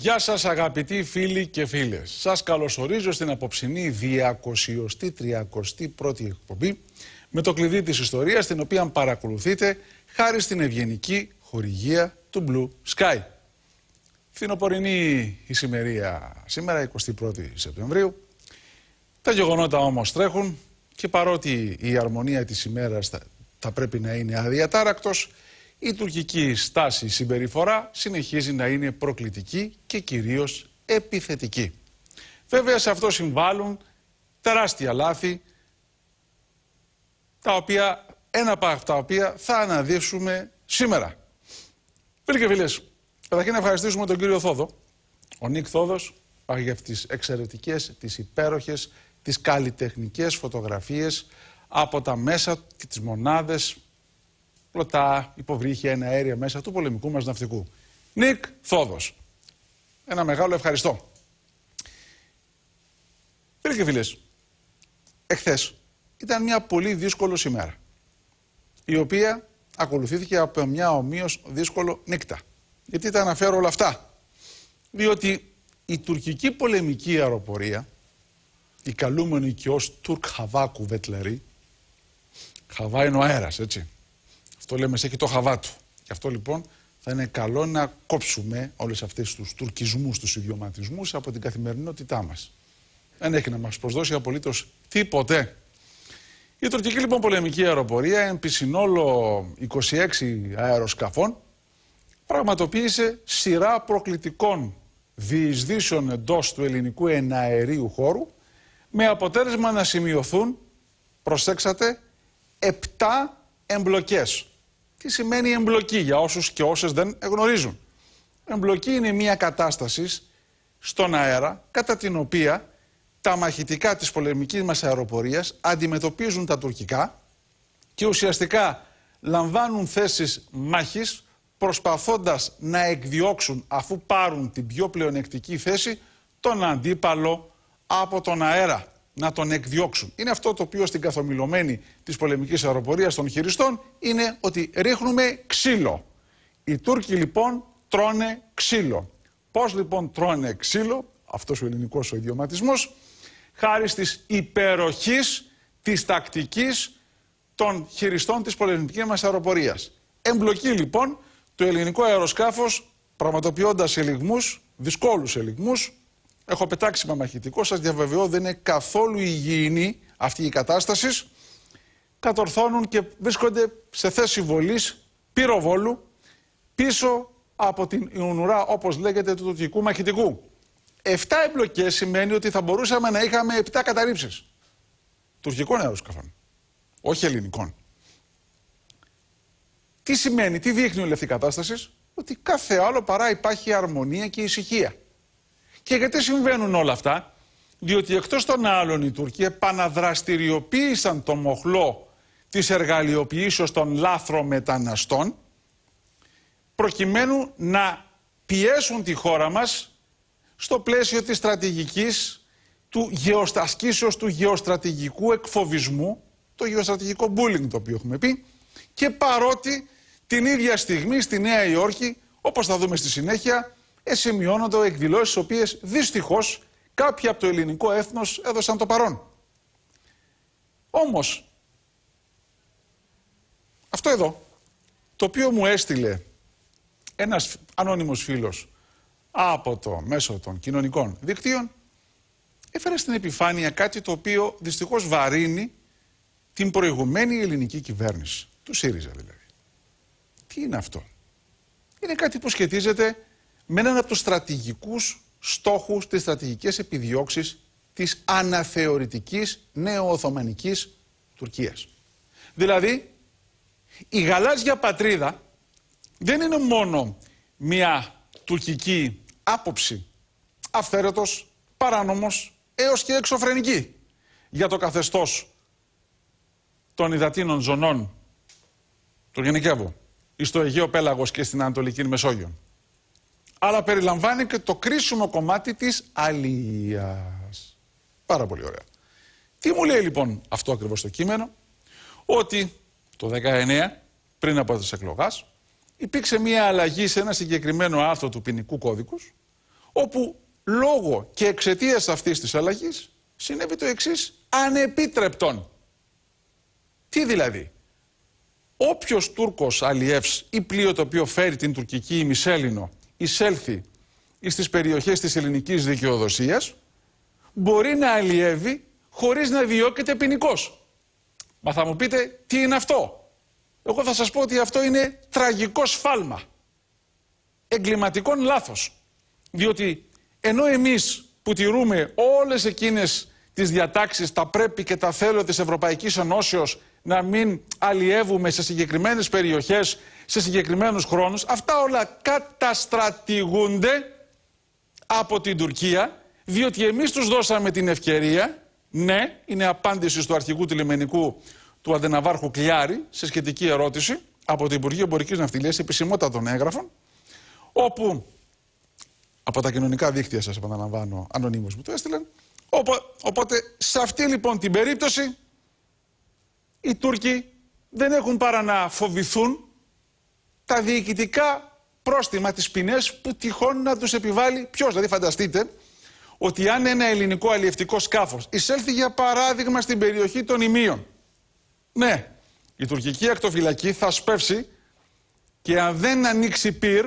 Γεια σας αγαπητοί φίλοι και φίλες. Σας καλωσορίζω στην απόψινή 231η εκπομπή με το κλειδί της ιστορίας την οποία παρακολουθείτε χάρη στην ευγενική χορηγία του Blue Sky. Φθινοπορεινή ησημερία σήμερα, 21η Σεπτεμβρίου. Τα γεγονότα όμως τρέχουν και παρότι η αρμονία της ημέρας θα, θα πρέπει να είναι αδιατάρακτος, η τουρκική στάση συμπεριφορά συνεχίζει να είναι προκλητική και κυρίως επιθετική. Βέβαια σε αυτό συμβάλλουν τεράστια λάθη, τα οποία, ένα από τα οποία θα αναδείξουμε σήμερα. Φίλοι και φίλες, καταρχήν να ευχαριστήσουμε τον κύριο Θόδο, ο Νίκ Θόδος, για τις εξαιρετικές, τις υπέροχες, τις καλλιτεχνικές φωτογραφίες από τα μέσα και τις μονάδες πλωτά, υποβρύχια, ένα αέρια μέσα του πολεμικού μας ναυτικού. Νίκ Θόδος. Ένα μεγάλο ευχαριστώ. Φίλες και φίλες, εχθές ήταν μια πολύ δύσκολη ημέρα, η οποία ακολουθήθηκε από μια ομοίως δύσκολη νύχτα. Γιατί τα αναφέρω όλα αυτά. Διότι η τουρκική πολεμική αεροπορία, η καλούμενη και ως Τουρκ Χαβάκου Βετλερή, Χαβά είναι ο αέρας, έτσι, το λέμε σε έχει το χαβά του. Γι' αυτό λοιπόν θα είναι καλό να κόψουμε όλες αυτές τους τουρκισμούς, τους ιδιωματισμούς από την καθημερινότητά μας. Δεν έχει να μας προσδώσει απολύτως τίποτε. Η τουρκική λοιπόν πολεμική αεροπορία εν συνόλο 26 αεροσκαφών πραγματοποίησε σειρά προκλητικών διεισδύσεων εντός του ελληνικού εναερίου χώρου με αποτέλεσμα να σημειωθούν, προσέξατε, 7 εμπλοκές. Τι σημαίνει εμπλοκή για όσους και όσες δεν γνωρίζουν. Εμπλοκή είναι μια κατάστασης στον αέρα κατά την οποία τα μαχητικά της πολεμικής μας αεροπορίας αντιμετωπίζουν τα τουρκικά και ουσιαστικά λαμβάνουν θέσεις μάχης προσπαθώντας να εκδιώξουν αφού πάρουν την πιο πλεονεκτική θέση τον αντίπαλο από τον αέρα να τον εκδιώξουν. Είναι αυτό το οποίο στην καθομιλωμένη της πολεμικής αεροπορίας των χειριστών είναι ότι ρίχνουμε ξύλο. Οι Τούρκοι λοιπόν τρώνε ξύλο. Πώς λοιπόν τρώνε ξύλο, αυτός ο ελληνικός ο ιδιωματισμός, χάρη στις υπεροχής της τακτικής των χειριστών της πολεμικής μας αεροπορίας. Εμπλοκή λοιπόν το ελληνικό αεροσκάφος πραγματοποιώντας ελιγμούς, δυσκόλους ελιγμούς, Έχω πετάξει με μαχητικό, σας διαβεβαιώ δεν είναι καθόλου υγιεινή αυτή η κατάσταση. Κατορθώνουν και βρίσκονται σε θέση βολής πυροβόλου πίσω από την Ιουνουρά, όπως λέγεται, του τουρκικού μαχητικού. Εφτά εμπλοκές σημαίνει ότι θα μπορούσαμε να είχαμε επτά καταρρύψεις. Τουρκικών αεροσκαφών. Όχι ελληνικών. Τι σημαίνει, τι δείχνει όλη αυτή η κατάσταση, ότι κάθε άλλο παρά υπάρχει αρμονία και ησυχία. Και γιατί συμβαίνουν όλα αυτά. Διότι εκτός των άλλων οι Τούρκοι επαναδραστηριοποίησαν το μοχλό της εργαλειοποιήσεως των λάθρων μεταναστών προκειμένου να πιέσουν τη χώρα μας στο πλαίσιο της στρατηγικής του γεωστασκήσεως του γεωστρατηγικού εκφοβισμού το γεωστρατηγικό μπούλινγκ το οποίο έχουμε πει και παρότι την ίδια στιγμή στη Νέα Υόρκη όπως θα δούμε στη συνέχεια ε, σημειώνονται εκδηλώσεις, οποίες δυστυχώς κάποιοι από το ελληνικό έθνος έδωσαν το παρόν. Όμως, αυτό εδώ, το οποίο μου έστειλε ένας ανώνυμος φίλος από το μέσο των κοινωνικών δικτύων, έφερε στην επιφάνεια κάτι το οποίο δυστυχώς βαρύνει την προηγουμένη ελληνική κυβέρνηση, του ΣΥΡΙΖΑ δηλαδή. Τι είναι αυτό. Είναι κάτι που σχετίζεται με έναν από τους στρατηγικούς στόχους, τις στρατηγικές επιδιώξεις της αναθεωρητικής νεοοθωμανικής Τουρκίας. Δηλαδή, η γαλάζια πατρίδα δεν είναι μόνο μια τουρκική άποψη αυθαίρετος, παράνομος έως και εξωφρενική για το καθεστώς των υδατίνων ζωνών του Γενικεύου, στο Αιγαίο Πέλαγος και στην Ανατολική Μεσόγειο αλλά περιλαμβάνει και το κρίσιμο κομμάτι της αλίας. Πάρα πολύ ωραία. Τι μου λέει λοιπόν αυτό ακριβώς το κείμενο, ότι το 19 πριν από τις εκλογές υπήρξε μια αλλαγή σε ένα συγκεκριμένο άρθρο του ποινικού κώδικους όπου λόγω και εξαιτίας αυτής της αλλαγής συνέβη το εξής ανεπίτρεπτον. Τι δηλαδή, όποιος Τούρκος αλλιεύς ή πλοίο το οποίο φέρει την τουρκική ημισέλινο εισέλθει στις περιοχές της ελληνικής δικαιοδοσίας μπορεί να αλλιεύει χωρίς να διώκεται ποινικός. Μα θα μου πείτε τι είναι αυτό. Εγώ θα σας πω ότι αυτό είναι τραγικό σφάλμα. Εγκληματικών λάθος. Διότι ενώ εμείς που τηρούμε όλες εκείνες τις διατάξεις, τα πρέπει και τα θέλω της Ευρωπαϊκής Ενώσεως να μην αλλιεύουμε σε συγκεκριμένες περιοχές, σε συγκεκριμένους χρόνους. Αυτά όλα καταστρατηγούνται από την Τουρκία, διότι εμείς τους δώσαμε την ευκαιρία. Ναι, είναι απάντηση του αρχηγού τηλεμενικού του Αντεναβάρχου Κλιάρη σε σχετική ερώτηση από την Υπουργείο Εμπορικής Ναυτιλίας, επισημότα των έγγραφων, όπου από τα κοινωνικά δίκτυα σας επαναλαμβάνω ανωνύμως μου το έστειλαν. οπότε σε αυτή λοιπόν την περίπτωση οι Τούρκοι δεν έχουν παρά να φοβηθούν τα διοικητικά πρόστιμα, τις ποινές που τυχόν να τους επιβάλλει ποιος. Δηλαδή φανταστείτε ότι αν ένα ελληνικό αλλιευτικό σκάφος εισέλθει για παράδειγμα στην περιοχή των Ιμίων. ναι, η τουρκική ακτοφυλακή θα σπεύσει και αν δεν ανοίξει πυρ,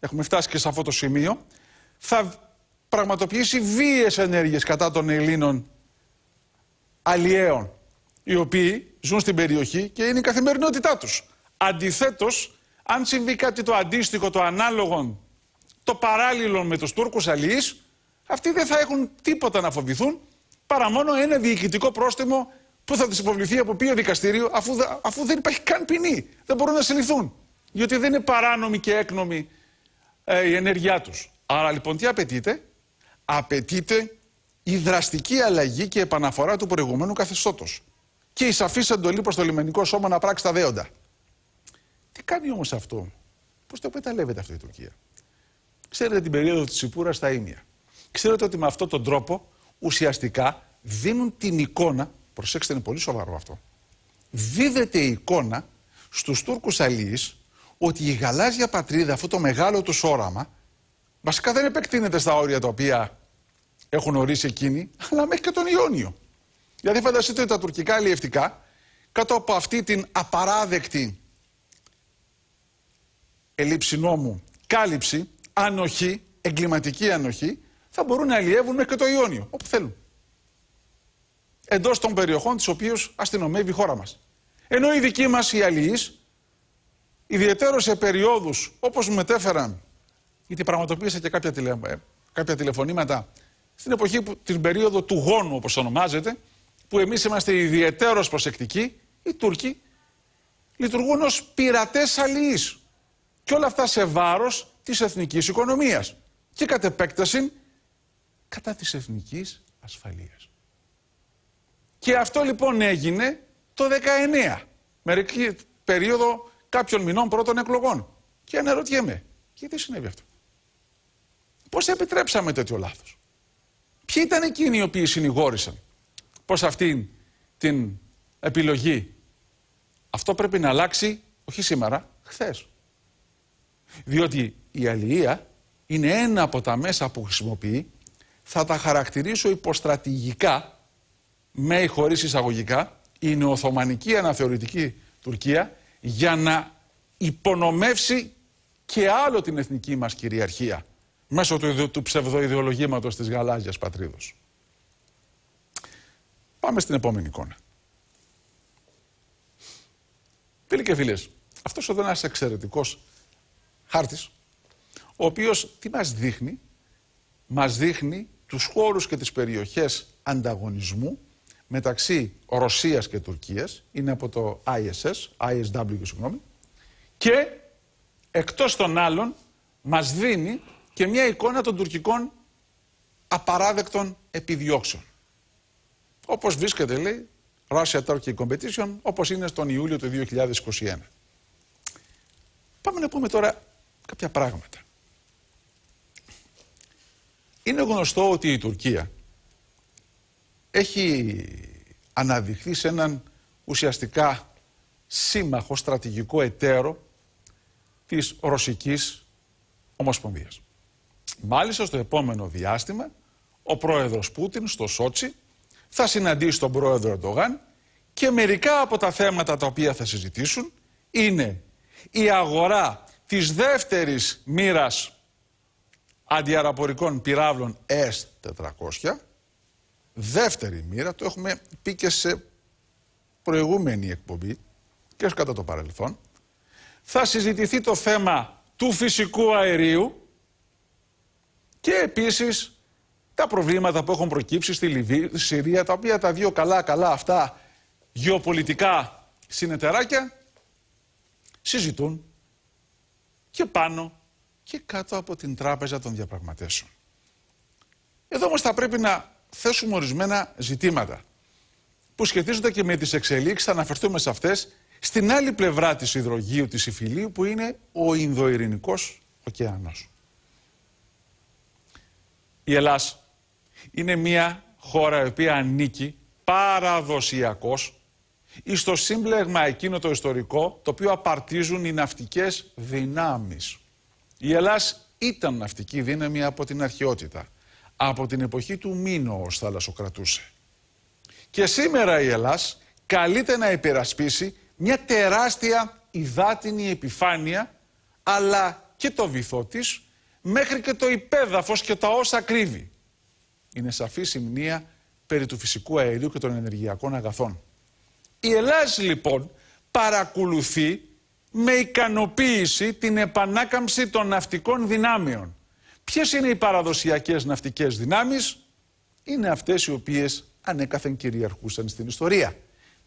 έχουμε φτάσει και σε αυτό το σημείο, θα πραγματοποιήσει βίαιες ενέργειες κατά των Ελλήνων αλλιέων οι οποίοι ζουν στην περιοχή και είναι η καθημερινότητά τους. Αντιθέτως, αν συμβεί κάτι το αντίστοιχο, το ανάλογο, το παράλληλο με τους Τούρκους αλληλείς, αυτοί δεν θα έχουν τίποτα να φοβηθούν παρά μόνο ένα διοικητικό πρόστιμο που θα του υποβληθεί από ποιο δικαστήριο, αφού, αφού δεν υπάρχει καν ποινή. Δεν μπορούν να συλληφθούν. διότι δεν είναι παράνομη και έκνομη ε, η ενέργειά τους. Άρα λοιπόν, τι απαιτείται, απαιτείται η δραστική αλλαγή και επαναφορά του προηγούμενου καθεστώτος και η σαφής εντολή προς το λιμενικό σώμα να πράξει τα δέοντα. Τι κάνει όμως αυτό, πώς το εκμεταλλεύεται αυτή η Τουρκία. Ξέρετε την περίοδο της Ιππούρα στα Ήμια. Ξέρετε ότι με αυτόν τον τρόπο ουσιαστικά δίνουν την εικόνα, προσέξτε είναι πολύ σοβαρό αυτό, δίδεται η εικόνα στους Τούρκους αλληλείς ότι η γαλάζια πατρίδα, αυτό το μεγάλο τους όραμα, βασικά δεν επεκτείνεται στα όρια τα οποία έχουν ορίσει εκείνοι, αλλά μέχρι και τον Ιόνιο. Δηλαδή φανταστείτε τα τουρκικά αλλιευτικά κάτω από αυτή την απαράδεκτη ελήψη νόμου κάλυψη, ανοχή, εγκληματική ανοχή, θα μπορούν να αλλιεύουν μέχρι το Ιόνιο, όπου θέλουν. Εντός των περιοχών τις οποίες αστυνομεύει η χώρα μας. Ενώ οι δικοί μα οι αλλιεί, ιδιαίτερο σε περιόδους όπως μετέφεραν, γιατί πραγματοποίησα και κάποια, τηλε, ε, τηλεφωνήματα στην εποχή την περίοδο του γόνου, όπως ονομάζεται, που εμείς είμαστε ιδιαίτερω προσεκτικοί, οι Τούρκοι λειτουργούν ως πειρατές αλληλείς. Και όλα αυτά σε βάρος της εθνικής οικονομίας και κατ' επέκταση κατά της εθνικής ασφαλείας. Και αυτό λοιπόν έγινε το 19, μερική περίοδο κάποιων μηνών πρώτων εκλογών. Και αναρωτιέμαι, γιατί συνέβη αυτό. Πώς επιτρέψαμε τέτοιο λάθος. Ποιοι ήταν εκείνοι οι οποίοι συνηγόρησαν προς αυτή την επιλογή. Αυτό πρέπει να αλλάξει όχι σήμερα, χθες. Διότι η αλληλεία είναι ένα από τα μέσα που χρησιμοποιεί, θα τα χαρακτηρίσω υποστρατηγικά, με ή χωρίς εισαγωγικά, η νεοθωμανική αναθεωρητική Τουρκία για να υπονομεύσει και άλλο την εθνική μας κυριαρχία μέσω του, του ψευδοειδεολογήματος της γαλάζιας πατρίδος. Πάμε στην επόμενη εικόνα. Φίλοι και φίλες, αυτός εδώ είναι ένας εξαιρετικός χάρτης, ο οποίος τι μας δείχνει, μας δείχνει τους χώρους και τις περιοχές ανταγωνισμού μεταξύ Ρωσίας και Τουρκίας, είναι από το ISS, ISW συγγνώμη, και εκτός των άλλων μας δίνει και μια εικόνα των τουρκικών απαράδεκτων επιδιώξεων όπως βρίσκεται, λέει, Russia Turkey Competition, όπως είναι στον Ιούλιο του 2021. Πάμε να πούμε τώρα κάποια πράγματα. Είναι γνωστό ότι η Τουρκία έχει αναδειχθεί σε έναν ουσιαστικά σύμμαχο στρατηγικό εταίρο της Ρωσικής Ομοσπονδίας. Μάλιστα στο επόμενο διάστημα ο πρόεδρος Πούτιν στο Σότσι θα συναντήσει τον πρόεδρο Ερντογάν και μερικά από τα θέματα τα οποία θα συζητήσουν είναι η αγορά της δεύτερης μοίρας αντιαραπορικών πυράβλων S400 δεύτερη μοίρα, το έχουμε πει και σε προηγούμενη εκπομπή και κατά το παρελθόν θα συζητηθεί το θέμα του φυσικού αερίου και επίσης τα προβλήματα που έχουν προκύψει στη Λιβύη, στη Συρία, τα οποία τα δύο καλά-καλά αυτά γεωπολιτικά συνεταιράκια συζητούν και πάνω και κάτω από την τράπεζα των διαπραγματεύσεων. Εδώ όμως θα πρέπει να θέσουμε ορισμένα ζητήματα που σχετίζονται και με τις εξελίξεις, θα αναφερθούμε σε αυτές, στην άλλη πλευρά της υδρογείου της Ιφιλίου που είναι ο Ινδοειρηνικός ωκεανός. Η Ελλάς είναι μια χώρα η οποία ανήκει παραδοσιακώς στο σύμπλεγμα εκείνο το ιστορικό το οποίο απαρτίζουν οι ναυτικές δυνάμεις. Η Ελλάς ήταν ναυτική δύναμη από την αρχαιότητα. Από την εποχή του Μίνωος θαλασσοκρατούσε. Και σήμερα η Ελλάς καλείται να υπερασπίσει μια τεράστια υδάτινη επιφάνεια αλλά και το βυθό της μέχρι και το υπέδαφος και τα όσα κρύβει είναι σαφή συμνία περί του φυσικού αερίου και των ενεργειακών αγαθών. Η Ελλάδα λοιπόν παρακολουθεί με ικανοποίηση την επανάκαμψη των ναυτικών δυνάμεων. Ποιες είναι οι παραδοσιακές ναυτικές δυνάμεις? Είναι αυτές οι οποίες ανέκαθεν κυριαρχούσαν στην ιστορία.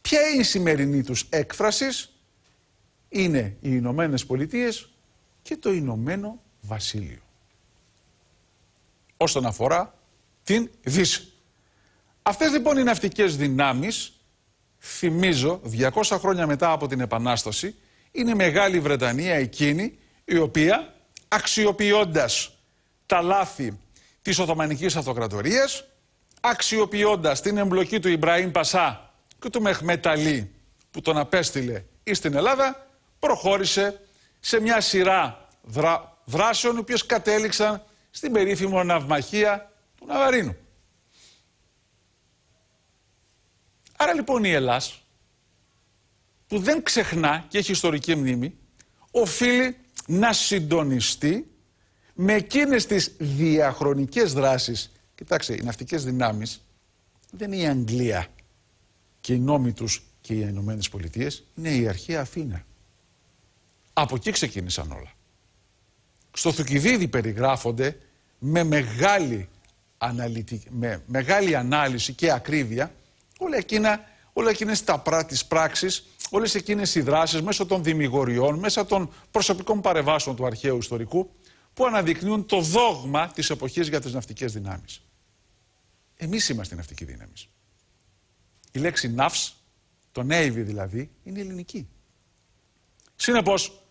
Ποια είναι η σημερινή τους έκφρασης? Είναι οι Ηνωμένες Πολιτείες και το Ηνωμένο Βασίλειο. Όσον αφορά την Δύση. Αυτές λοιπόν οι ναυτικές δυνάμεις, θυμίζω 200 χρόνια μετά από την Επανάσταση, είναι η Μεγάλη Βρετανία εκείνη η οποία αξιοποιώντας τα λάθη της Οθωμανικής Αυτοκρατορίας, αξιοποιώντας την εμπλοκή του Ιμπραήμ Πασά και του Μεχμεταλή που τον απέστειλε ή στην Ελλάδα, προχώρησε σε μια σειρά δράσεων οι οποίες κατέληξαν στην περίφημο ναυμαχία του Ναβαρίνου. Άρα λοιπόν η Ελλάς, που δεν ξεχνά και έχει ιστορική μνήμη, οφείλει να συντονιστεί με εκείνες τις διαχρονικές δράσεις. Κοιτάξτε, οι ναυτικές δυνάμεις δεν είναι η Αγγλία και οι νόμοι τους και οι Ηνωμένες Πολιτείες είναι η αρχαία Αθήνα. Από εκεί ξεκίνησαν όλα. Στο Θουκυβίδη περιγράφονται με μεγάλη αναλυτική με μεγάλη ανάλυση και ακρίβεια όλα εκείνα, όλα εκείνες τα πρά, τις πράξεις, όλες εκείνες οι δράσεις μέσω των δημιουργιών, μέσα των προσωπικών παρεμβάσεων του αρχαίου ιστορικού που αναδεικνύουν το δόγμα της εποχής για τις ναυτικές δυνάμεις. Εμείς είμαστε ναυτική δύναμη. Η λέξη ναύς, το Navy δηλαδή, είναι ελληνική. Συνεπώς,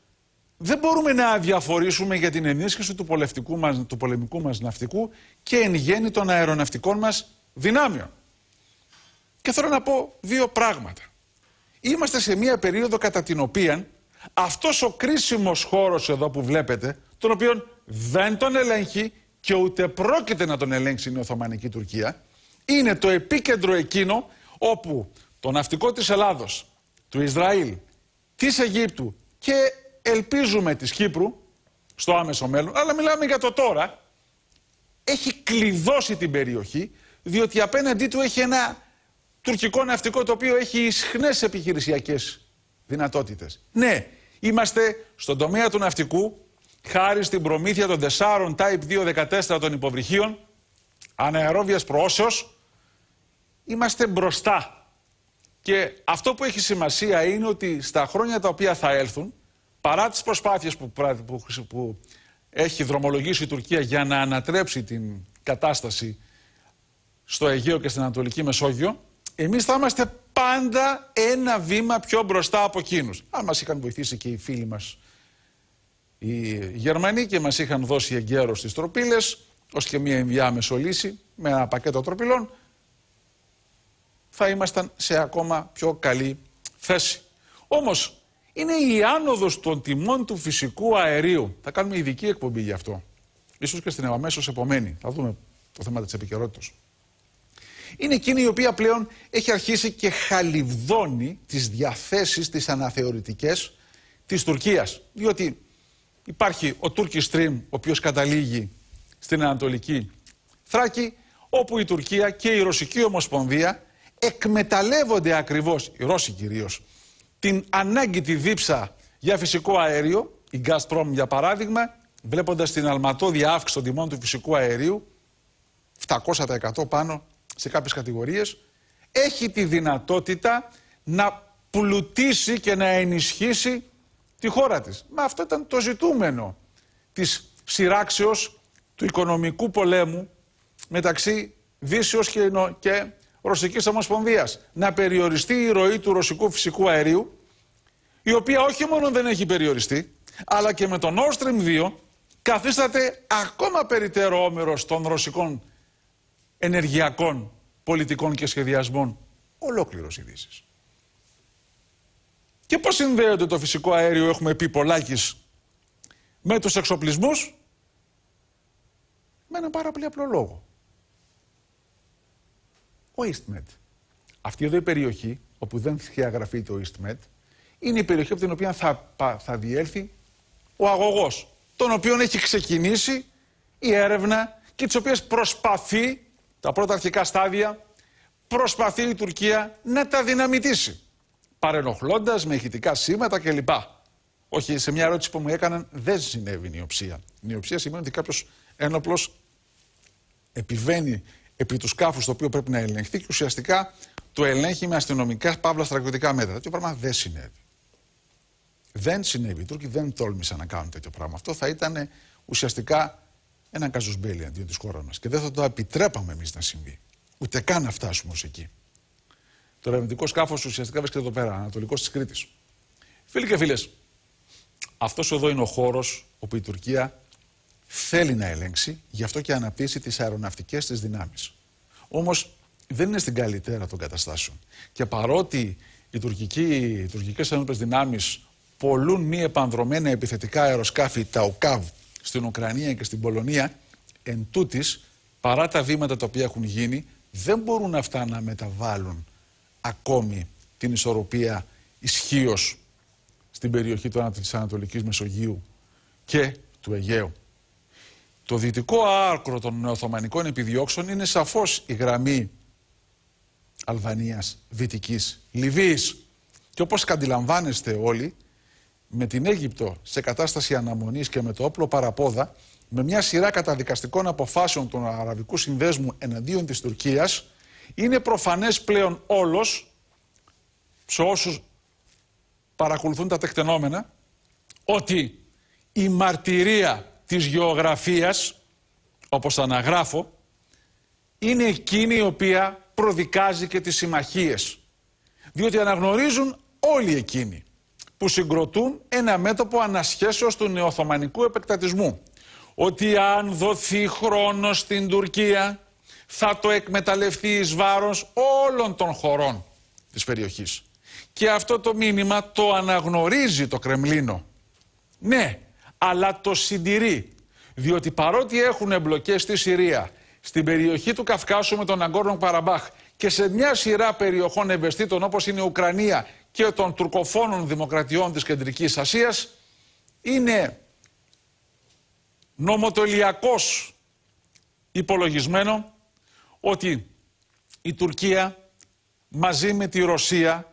δεν μπορούμε να αδιαφορήσουμε για την ενίσχυση του, μας, του πολεμικού μας ναυτικού και εν γέννη των αεροναυτικών μας δυνάμεων. Και θέλω να πω δύο πράγματα. Είμαστε σε μία περίοδο κατά την οποία αυτός ο κρίσιμος χώρος εδώ που βλέπετε, τον οποίο δεν τον ελέγχει και ούτε πρόκειται να τον ελέγξει η Οθωμανική Τουρκία, είναι το επίκεντρο εκείνο όπου το ναυτικό της Ελλάδος, του Ισραήλ, της Αιγύπτου και ελπίζουμε της Κύπρου στο άμεσο μέλλον, αλλά μιλάμε για το τώρα, έχει κλειδώσει την περιοχή, διότι απέναντί του έχει ένα τουρκικό ναυτικό το οποίο έχει ισχνές επιχειρησιακές δυνατότητες. Ναι, είμαστε στον τομέα του ναυτικού, χάρη στην προμήθεια των τεσσάρων Type 214 των υποβρυχίων, αναερόβιας προώσεως, είμαστε μπροστά. Και αυτό που έχει σημασία είναι ότι στα χρόνια τα οποία θα έλθουν, παρά τις προσπάθειες που, που, έχει δρομολογήσει η Τουρκία για να ανατρέψει την κατάσταση στο Αιγαίο και στην Ανατολική Μεσόγειο, εμείς θα είμαστε πάντα ένα βήμα πιο μπροστά από εκείνους. Αν μας είχαν βοηθήσει και οι φίλοι μας οι Γερμανοί και μας είχαν δώσει εγκαίρος στις τροπίλες, ως και μια ενδιάμεσο λύση με ένα πακέτο τροπιλών, θα ήμασταν σε ακόμα πιο καλή θέση. Όμως είναι η άνοδος των τιμών του φυσικού αερίου. Θα κάνουμε ειδική εκπομπή γι' αυτό. Ίσως και στην αμέσως επομένη. Θα δούμε το θέμα της επικαιρότητας. Είναι εκείνη η οποία πλέον έχει αρχίσει και χαλιβδώνει τις διαθέσεις, τις αναθεωρητικές της Τουρκίας. Διότι υπάρχει ο Turkish Stream, ο οποίος καταλήγει στην Ανατολική Θράκη, όπου η Τουρκία και η Ρωσική Ομοσπονδία εκμεταλλεύονται ακριβώς, οι Ρώσοι κυρίως, την ανάγκη τη δίψα για φυσικό αέριο, η Gazprom για παράδειγμα, βλέποντας την αλματώδη αύξηση των τιμών του φυσικού αερίου, 700% πάνω σε κάποιες κατηγορίες, έχει τη δυνατότητα να πλουτίσει και να ενισχύσει τη χώρα της. Μα αυτό ήταν το ζητούμενο της σειράξεως του οικονομικού πολέμου μεταξύ Δύσεως και Ρωσικής Ομοσπονδίας να περιοριστεί η ροή του ρωσικού φυσικού αερίου η οποία όχι μόνο δεν έχει περιοριστεί αλλά και με τον Nord Stream 2 καθίσταται ακόμα περιττέρω όμερος των ρωσικών ενεργειακών πολιτικών και σχεδιασμών Ολόκληρος ειδήσεις. Και πώς συνδέονται το φυσικό αέριο, έχουμε πει πολλάκις, με τους εξοπλισμούς με ένα πάρα πολύ απλό λόγο ο EastMed. Αυτή εδώ η περιοχή, όπου δεν σχεδιαγραφεί το EastMed, είναι η περιοχή από την οποία θα, θα διέλθει ο αγωγός, τον οποίο έχει ξεκινήσει η έρευνα και τις οποίες προσπαθεί, τα πρώτα αρχικά στάδια, προσπαθεί η Τουρκία να τα δυναμητήσει. Παρενοχλώντας με ηχητικά σήματα κλπ. Όχι, σε μια ερώτηση που μου έκαναν δεν συνέβη νιοψία. Νιοψία σημαίνει ότι κάποιος ένοπλος επιβαίνει επί του σκάφους το οποίο πρέπει να ελεγχθεί και ουσιαστικά το ελέγχει με αστυνομικά παύλα στρατιωτικά μέτρα. Τέτοιο πράγμα δεν συνέβη. Δεν συνέβη. Οι Τούρκοι δεν τόλμησαν να κάνουν τέτοιο πράγμα. Αυτό θα ήταν ουσιαστικά ένα καζουσμπέλι αντίον της χώρας μας. Και δεν θα το επιτρέπαμε εμείς να συμβεί. Ούτε καν να φτάσουμε ως εκεί. Το ερευνητικό σκάφος ουσιαστικά βρίσκεται εδώ πέρα, ανατολικός της Κρήτης. Φίλοι και φίλες, αυτός εδώ είναι ο χώρος όπου η Τουρκία θέλει να ελέγξει, γι' αυτό και αναπτύσσει τις αεροναυτικές της δυνάμεις. Όμως δεν είναι στην καλύτερα των καταστάσεων. Και παρότι οι, οι τουρκικές ένοπλε δυνάμεις πολλούν μη επανδρομένα επιθετικά αεροσκάφη, τα ΟΚΑΒ, στην Ουκρανία και στην Πολωνία, εν παρά τα βήματα τα οποία έχουν γίνει, δεν μπορούν αυτά να μεταβάλουν ακόμη την ισορροπία ισχύως στην περιοχή της Ανατολικής Μεσογείου και του Αιγαίου. Το δυτικό άκρο των Οθωμανικών επιδιώξεων είναι σαφώς η γραμμή Αλβανίας, Δυτικής, Λιβύης. Και όπως αντιλαμβάνεστε όλοι, με την Αίγυπτο σε κατάσταση αναμονής και με το όπλο παραπόδα, με μια σειρά καταδικαστικών αποφάσεων των Αραβικού Συνδέσμου εναντίον της Τουρκίας, είναι προφανές πλέον όλος, σε όσους παρακολουθούν τα τεκτενόμενα, ότι η μαρτυρία της γεωγραφίας, όπως θα αναγράφω, είναι εκείνη η οποία προδικάζει και τις συμμαχίες. Διότι αναγνωρίζουν όλοι εκείνοι που συγκροτούν ένα μέτωπο ανασχέσεως του νεοθωμανικού επεκτατισμού. Ότι αν δοθεί χρόνος στην Τουρκία θα το εκμεταλλευτεί εις βάρος όλων των χωρών της περιοχής. Και αυτό το μήνυμα το αναγνωρίζει το Κρεμλίνο. Ναι, αλλά το συντηρεί. Διότι παρότι έχουν εμπλοκές στη Συρία, στην περιοχή του Καυκάσου με τον Αγκόρνο Παραμπάχ και σε μια σειρά περιοχών ευαισθητών όπως είναι η Ουκρανία και των τουρκοφόνων δημοκρατιών της Κεντρικής Ασίας, είναι νομοτελειακός υπολογισμένο ότι η Τουρκία μαζί με τη Ρωσία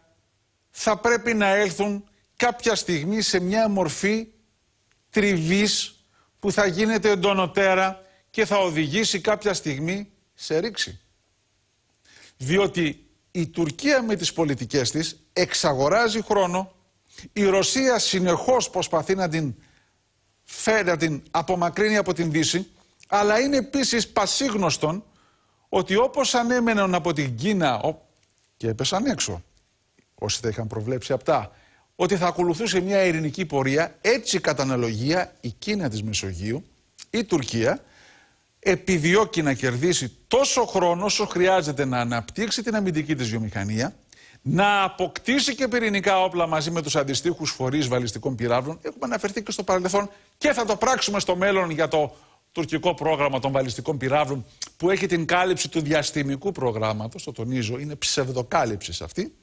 θα πρέπει να έλθουν κάποια στιγμή σε μια μορφή τριβής που θα γίνεται εντονοτέρα και θα οδηγήσει κάποια στιγμή σε ρήξη. Διότι η Τουρκία με τις πολιτικές της εξαγοράζει χρόνο, η Ρωσία συνεχώς προσπαθεί να την φέρει, να την απομακρύνει από την Δύση, αλλά είναι επίσης πασίγνωστον ότι όπως ανέμεναν από την Κίνα και έπεσαν έξω, όσοι τα είχαν προβλέψει αυτά, ότι θα ακολουθούσε μια ειρηνική πορεία, έτσι κατά αναλογία η Κίνα της Μεσογείου, η Τουρκία, επιδιώκει να κερδίσει τόσο χρόνο όσο χρειάζεται να αναπτύξει την αμυντική της βιομηχανία, να αποκτήσει και πυρηνικά όπλα μαζί με τους αντιστοίχους φορείς βαλιστικών πυράβλων. Έχουμε αναφερθεί και στο παρελθόν και θα το πράξουμε στο μέλλον για το τουρκικό πρόγραμμα των βαλιστικών πυράβλων που έχει την κάλυψη του διαστημικού προγράμματος, το τονίζω, είναι ψευδοκάλυψης αυτή.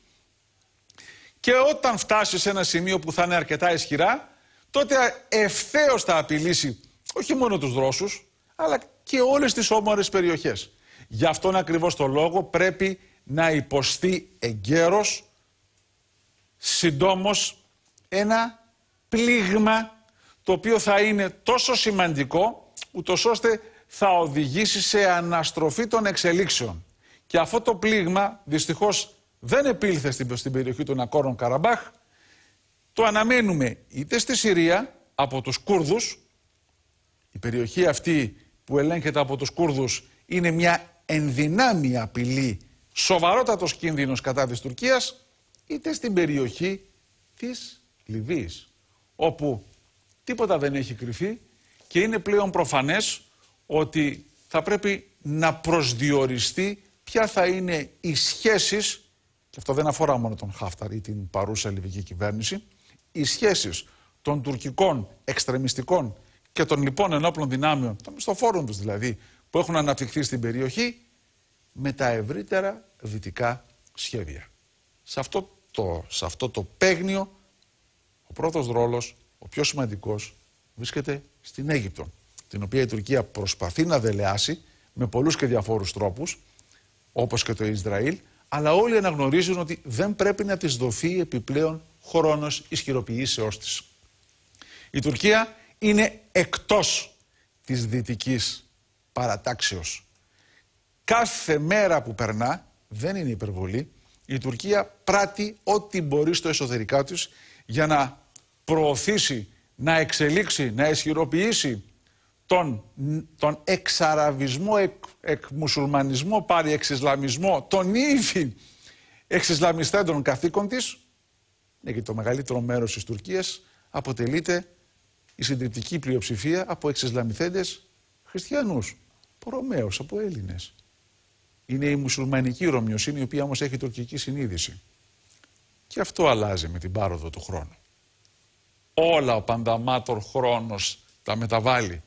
Και όταν φτάσει σε ένα σημείο που θα είναι αρκετά ισχυρά, τότε ευθέως θα απειλήσει όχι μόνο τους Ρώσους, αλλά και όλες τις όμορφε περιοχές. Γι' αυτόν ακριβώς το λόγο πρέπει να υποστεί εγκαίρως, συντόμως, ένα πλήγμα το οποίο θα είναι τόσο σημαντικό, ούτως ώστε θα οδηγήσει σε αναστροφή των εξελίξεων. Και αυτό το πλήγμα, δυστυχώς δεν επήλθε στην, περιοχή των Ακόρων Καραμπάχ. Το αναμένουμε είτε στη Συρία από τους Κούρδους, η περιοχή αυτή που ελέγχεται από τους Κούρδους είναι μια ενδυνάμει απειλή, σοβαρότατος κίνδυνος κατά της Τουρκίας, είτε στην περιοχή της Λιβύης, όπου τίποτα δεν έχει κρυφεί και είναι πλέον προφανές ότι θα πρέπει να προσδιοριστεί ποια θα είναι οι σχέσεις και αυτό δεν αφορά μόνο τον Χάφταρ ή την παρούσα λιβική κυβέρνηση, οι σχέσεις των τουρκικών εξτρεμιστικών και των λοιπών ενόπλων δυνάμεων, των μισθοφόρων τους δηλαδή, που έχουν αναπτυχθεί στην περιοχή, με τα ευρύτερα δυτικά σχέδια. Σε αυτό το, σε αυτό το παίγνιο, ο πρώτος ρόλος, ο πιο σημαντικός, βρίσκεται στην Αίγυπτο, την οποία η Τουρκία προσπαθεί να δελεάσει με πολλούς και διαφόρους τρόπους, όπως και το Ισραήλ, αλλά όλοι αναγνωρίζουν ότι δεν πρέπει να της δοθεί επιπλέον χρόνος ισχυροποιήσεώς της. Η Τουρκία είναι εκτός της δυτικής παρατάξεως. Κάθε μέρα που περνά, δεν είναι υπερβολή, η Τουρκία πράττει ό,τι μπορεί στο εσωτερικά της για να προωθήσει, να εξελίξει, να ισχυροποιήσει τον, τον εξαραβισμό, εκ, εκμουσουλμανισμό, πάρει εξισλαμισμό, τον ήδη των καθήκον της, γιατί το μεγαλύτερο μέρος της Τουρκίας αποτελείται η συντριπτική πλειοψηφία από εξισλαμιθέντες χριστιανούς, από από Έλληνες. Είναι η μουσουλμανική Ρωμιοσύνη, η οποία όμως έχει τουρκική συνείδηση. Και αυτό αλλάζει με την πάροδο του χρόνου. Όλα ο πανταμάτορ χρόνος τα μεταβάλλει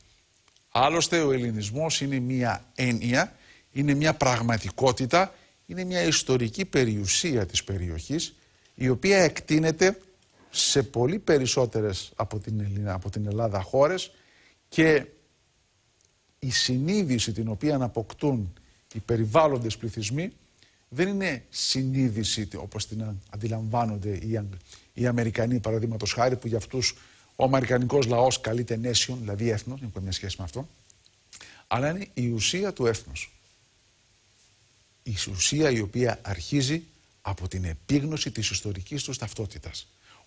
Άλλωστε ο ελληνισμός είναι μια έννοια, είναι μια πραγματικότητα, είναι μια ιστορική περιουσία της περιοχής η οποία εκτείνεται σε πολύ περισσότερες από την, από την Ελλάδα χώρες και η συνείδηση την οποία αποκτούν οι περιβάλλοντες πληθυσμοί δεν είναι συνείδηση όπως την αντιλαμβάνονται οι, οι Αμερικανοί παραδείγματος χάρη που για αυτούς ο Αμερικανικός λαός καλείται nation, δηλαδή έθνος, δεν έχω καμία σχέση με αυτό, αλλά είναι η ουσία του έθνους. Η ουσία η οποία αρχίζει από την επίγνωση της ιστορικής τους ταυτότητας.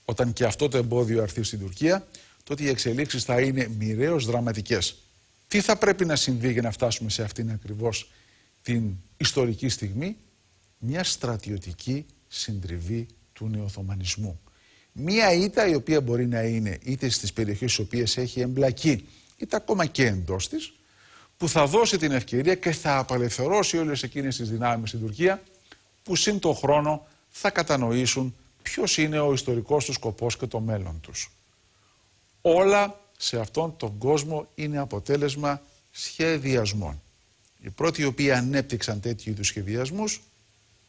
Όταν και αυτό το εμπόδιο αρθεί στην Τουρκία, τότε οι εξελίξεις θα είναι μοιραίως δραματικές. Τι θα πρέπει να συμβεί για να φτάσουμε σε αυτήν ακριβώς την ιστορική στιγμή, μια στρατιωτική συντριβή του νεοθωμανισμού. Μία ήττα η οποία μπορεί να είναι είτε στις περιοχές στις οποίες έχει εμπλακεί, είτε ακόμα και εντός της, που θα δώσει την ευκαιρία και θα απελευθερώσει όλες εκείνες τις δυνάμεις στην Τουρκία, που σύν το χρόνο θα κατανοήσουν ποιος είναι ο ιστορικός τους σκοπός και το μέλλον τους. Όλα σε αυτόν τον κόσμο είναι αποτέλεσμα σχεδιασμών. Οι πρώτοι οι οποίοι ανέπτυξαν τέτοιου είδους σχεδιασμούς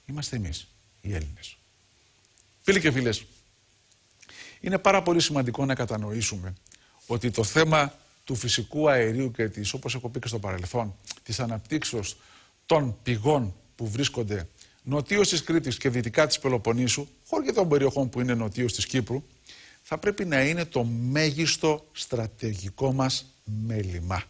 είμαστε εμείς, οι Έλληνες. Φίλοι και φίλες. Είναι πάρα πολύ σημαντικό να κατανοήσουμε ότι το θέμα του φυσικού αερίου και της, όπως έχω πει και στο παρελθόν, της αναπτύξεως των πηγών που βρίσκονται νοτίως της Κρήτης και δυτικά της Πελοποννήσου, χωρίς και των περιοχών που είναι νοτίως της Κύπρου, θα πρέπει να είναι το μέγιστο στρατηγικό μας μέλημα.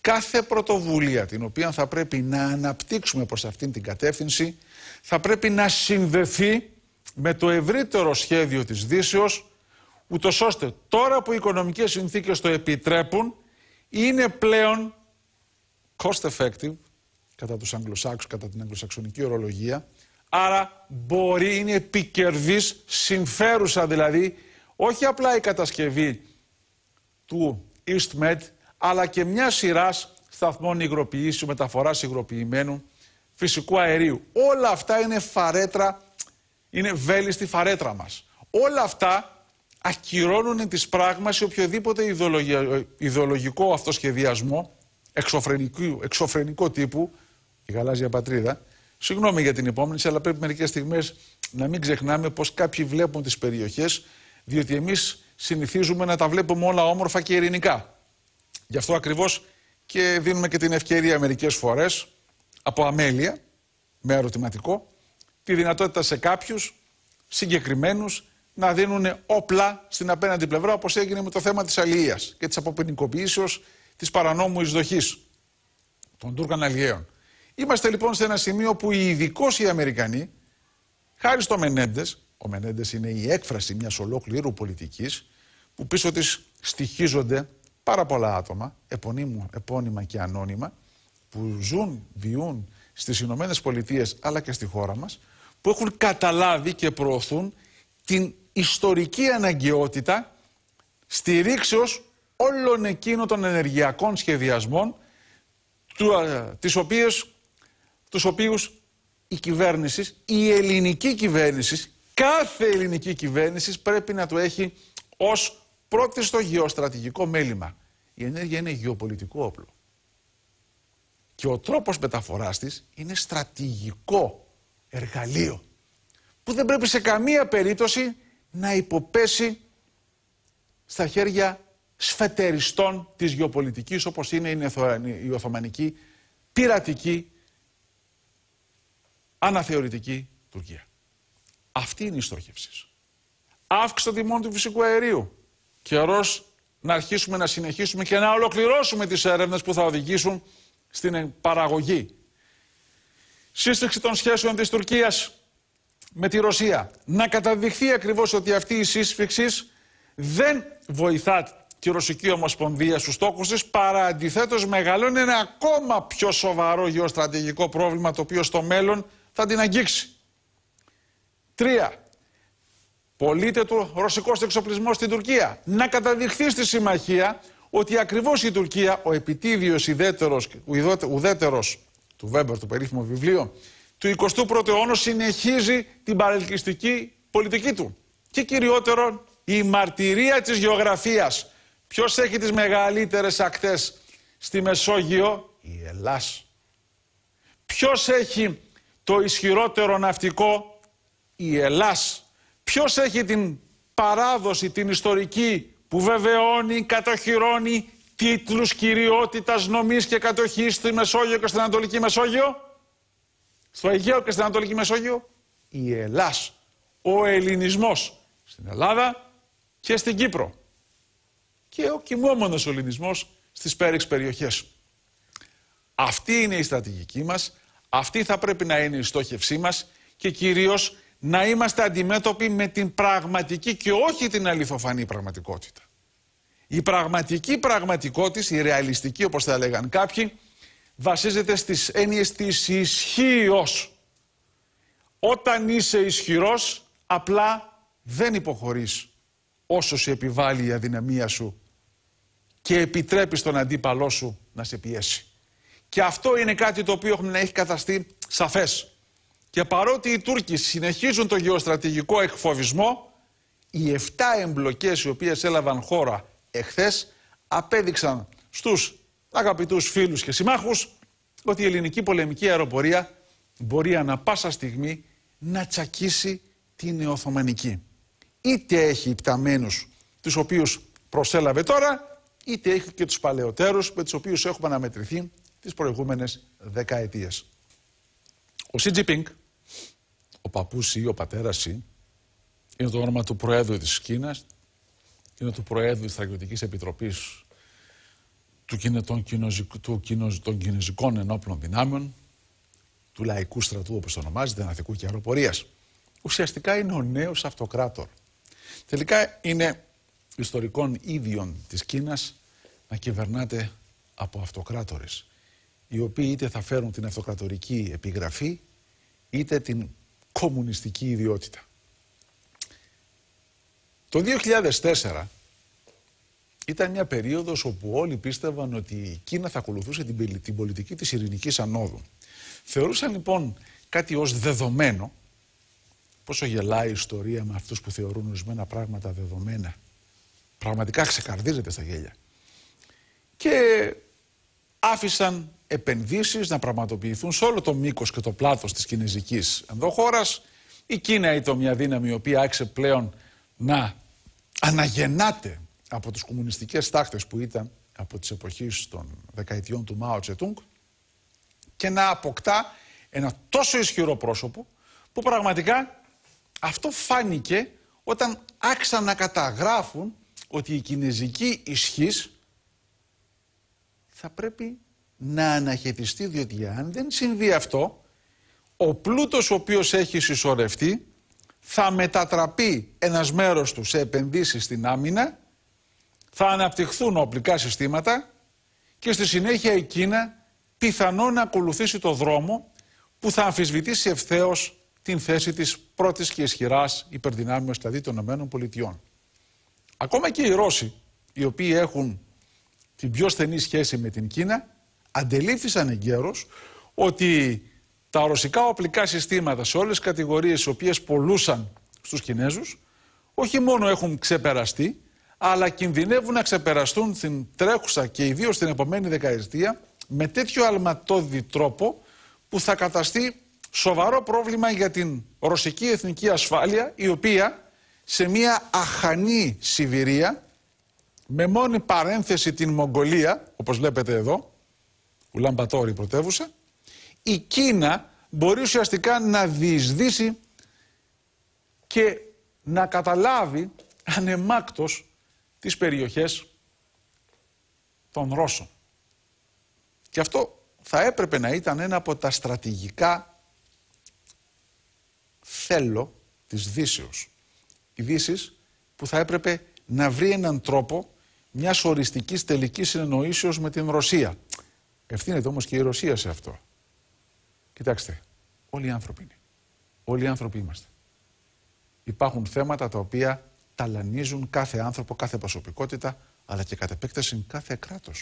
Κάθε πρωτοβουλία την οποία θα πρέπει να αναπτύξουμε προς αυτήν την κατεύθυνση θα πρέπει να συνδεθεί με το ευρύτερο σχέδιο της Δύσεως, ούτως ώστε τώρα που οι οικονομικές συνθήκες το επιτρέπουν, είναι πλέον cost effective, κατά τους Αγγλοσάξους, κατά την αγγλοσαξονική ορολογία, άρα μπορεί, είναι επικερδής, συμφέρουσα δηλαδή, όχι απλά η κατασκευή του EastMed, αλλά και μια σειράς σταθμών υγροποιήσεων, μεταφοράς υγροποιημένου, φυσικού αερίου. Όλα αυτά είναι φαρέτρα είναι βέλη στη φαρέτρα μας. Όλα αυτά ακυρώνουν τη σε οποιοδήποτε ιδεολογικό, ιδεολογικό αυτοσχεδιασμό εξωφρενικού, εξωφρενικό τύπου, η γαλάζια πατρίδα. Συγγνώμη για την υπόμνηση, αλλά πρέπει μερικές στιγμές να μην ξεχνάμε πως κάποιοι βλέπουν τις περιοχές, διότι εμείς συνηθίζουμε να τα βλέπουμε όλα όμορφα και ειρηνικά. Γι' αυτό ακριβώς και δίνουμε και την ευκαιρία μερικές φορές από αμέλεια, με ερωτηματικό, τη δυνατότητα σε κάποιους συγκεκριμένους να δίνουν όπλα στην απέναντι πλευρά, όπως έγινε με το θέμα της αλληλείας και της αποποινικοποιήσεως της παρανόμου εισδοχής των Τούρκων αλλιέων. Είμαστε λοιπόν σε ένα σημείο που οι ειδικώ οι Αμερικανοί, χάρη στο Μενέντες, ο Μενέντες είναι η έκφραση μιας ολόκληρου πολιτικής, που πίσω της στοιχίζονται πάρα πολλά άτομα, επωνύμου, επώνυμα και ανώνυμα, που ζουν, βιούν στις Ηνωμένες Πολιτείες αλλά και στη χώρα μας που έχουν καταλάβει και προωθούν την ιστορική αναγκαιότητα στηρίξεως όλων εκείνων των ενεργειακών σχεδιασμών του, τις οποίες, τους οποίους η κυβέρνηση, η ελληνική κυβέρνηση, κάθε ελληνική κυβέρνηση πρέπει να το έχει ως πρώτη στο γεωστρατηγικό μέλημα. Η ενέργεια είναι γεωπολιτικό όπλο. Και ο τρόπος μεταφοράς της είναι στρατηγικό εργαλείο που δεν πρέπει σε καμία περίπτωση να υποπέσει στα χέρια σφετεριστών της γεωπολιτικής όπως είναι η Οθωμανική πειρατική αναθεωρητική Τουρκία. Αυτή είναι η στόχευση. Αύξηση των τιμών του φυσικού αερίου. Καιρός να αρχίσουμε να συνεχίσουμε και να ολοκληρώσουμε τις έρευνες που θα οδηγήσουν στην παραγωγή Σύσφυξη των σχέσεων της Τουρκίας με τη Ρωσία. Να καταδειχθεί ακριβώς ότι αυτή η σύσφυξη δεν βοηθά τη Ρωσική Ομοσπονδία στους στόχους της, παρά αντιθέτως μεγαλώνει ένα ακόμα πιο σοβαρό γεωστρατηγικό πρόβλημα, το οποίο στο μέλλον θα την αγγίξει. Τρία. Πολύτε του ρωσικός εξοπλισμός στην Τουρκία. Να καταδειχθεί στη συμμαχία ότι ακριβώς η Τουρκία, ο επιτίδιος ουδέτερος, ουδέτερος του Βέμπερ, το περίφημο βιβλίο του 21ου αιώνα συνεχίζει την παρελκυστική πολιτική του. Και κυριότερο η μαρτυρία της γεωγραφίας. Ποιος έχει τις μεγαλύτερες ακτές στη Μεσόγειο, η Ελλάς. Ποιος έχει το ισχυρότερο ναυτικό, η Ελλάς. Ποιος έχει την παράδοση, την ιστορική που βεβαιώνει, κατοχυρώνει, τίτλους κυριότητας νομής και κατοχής στη Μεσόγειο και στην Ανατολική Μεσόγειο, στο Αιγαίο και στην Ανατολική Μεσόγειο, η Ελλάς, ο ελληνισμός στην Ελλάδα και στην Κύπρο και ο κοιμόμενος ελληνισμός στις πέριξ περιοχές. Αυτή είναι η στρατηγική μας, αυτή θα πρέπει να είναι η στόχευσή μας και κυρίως να είμαστε αντιμέτωποι με την πραγματική και όχι την αληθοφανή πραγματικότητα. Η πραγματική πραγματικότητα, η ρεαλιστική όπως θα έλεγαν κάποιοι, βασίζεται στις έννοιες της ισχύως. Όταν είσαι ισχυρός, απλά δεν υποχωρείς όσο σε επιβάλλει η αδυναμία σου και επιτρέπεις τον αντίπαλό σου να σε πιέσει. Και αυτό είναι κάτι το οποίο να έχει καταστεί σαφές. Και παρότι οι Τούρκοι συνεχίζουν το γεωστρατηγικό εκφοβισμό, οι 7 εμπλοκές οι οποίες έλαβαν χώρα εχθές απέδειξαν στους αγαπητούς φίλους και συμμάχους ότι η ελληνική πολεμική αεροπορία μπορεί ανα πάσα στιγμή να τσακίσει την Οθωμανική. Είτε έχει υπταμένους τους οποίους προσέλαβε τώρα, είτε έχει και τους παλαιότερους με τους οποίους έχουμε αναμετρηθεί τις προηγούμενες δεκαετίες. Ο Σι Τζιπίνκ, ο παππούς ή ο πατέρας είναι το όνομα του Προέδρου της Κίνας, είναι του Προέδρου της Στρατιωτικής Επιτροπής του, των, του, Κινέζικων Ενόπλων Δυνάμεων, του Λαϊκού Στρατού όπως το ονομάζεται, Αναθικού και Αεροπορίας. Ουσιαστικά είναι ο νέος αυτοκράτορ. Τελικά είναι ιστορικών ίδιων της Κίνας να κυβερνάται από αυτοκράτορες, οι οποίοι είτε θα φέρουν την αυτοκρατορική επιγραφή, είτε την κομμουνιστική ιδιότητα. Το 2004 ήταν μια περίοδος όπου όλοι πίστευαν ότι η Κίνα θα ακολουθούσε την, πολιτική της ειρηνικής ανόδου. Θεωρούσαν λοιπόν κάτι ως δεδομένο, πόσο γελάει η ιστορία με αυτούς που θεωρούν ορισμένα πράγματα δεδομένα. Πραγματικά ξεκαρδίζεται στα γέλια. Και άφησαν επενδύσεις να πραγματοποιηθούν σε όλο το μήκος και το πλάθος της κινέζικης ενδοχώρας. Η Κίνα ήταν μια δύναμη η οποία άρχισε πλέον να αναγεννάται από τις κομμουνιστικές τάχτες που ήταν από τις εποχές των δεκαετιών του Μάο Τσετούγκ και να αποκτά ένα τόσο ισχυρό πρόσωπο που πραγματικά αυτό φάνηκε όταν άξαν να καταγράφουν ότι η κινέζικη ισχύς θα πρέπει να αναχαιτιστεί διότι αν δεν συμβεί αυτό ο πλούτος ο οποίος έχει συσσωρευτεί θα μετατραπεί ένας μέρος τους σε επενδύσεις στην άμυνα, θα αναπτυχθούν οπλικά συστήματα και στη συνέχεια η Κίνα πιθανόν να ακολουθήσει το δρόμο που θα αμφισβητήσει ευθέως την θέση της πρώτης και ισχυράς υπερδυνάμεω δηλαδή των ΗΠΑ. Ακόμα και οι Ρώσοι, οι οποίοι έχουν την πιο στενή σχέση με την Κίνα, αντελήφθησαν εγκαίρως ότι τα ρωσικά οπλικά συστήματα σε όλες τις κατηγορίες οι οποίες πολλούσαν στους Κινέζους όχι μόνο έχουν ξεπεραστεί αλλά κινδυνεύουν να ξεπεραστούν την τρέχουσα και ιδίως την επομένη δεκαετία με τέτοιο αλματώδη τρόπο που θα καταστεί σοβαρό πρόβλημα για την ρωσική εθνική ασφάλεια η οποία σε μια αχανή Σιβηρία με μόνη παρένθεση την Μογγολία όπως βλέπετε εδώ Ουλαμπατόρη πρωτεύουσα η Κίνα μπορεί ουσιαστικά να διεισδύσει και να καταλάβει ανεμάκτος τις περιοχές των Ρώσων. Και αυτό θα έπρεπε να ήταν ένα από τα στρατηγικά θέλω της Δύσεως. Η Δύσης που θα έπρεπε να βρει έναν τρόπο μιας οριστικής τελικής συνεννοήσεως με την Ρωσία. Ευθύνεται όμως και η Ρωσία σε αυτό. Κοιτάξτε, όλοι οι άνθρωποι είναι. Όλοι οι άνθρωποι είμαστε. Υπάρχουν θέματα τα οποία ταλανίζουν κάθε άνθρωπο, κάθε προσωπικότητα, αλλά και κατ' επέκταση κάθε κράτος.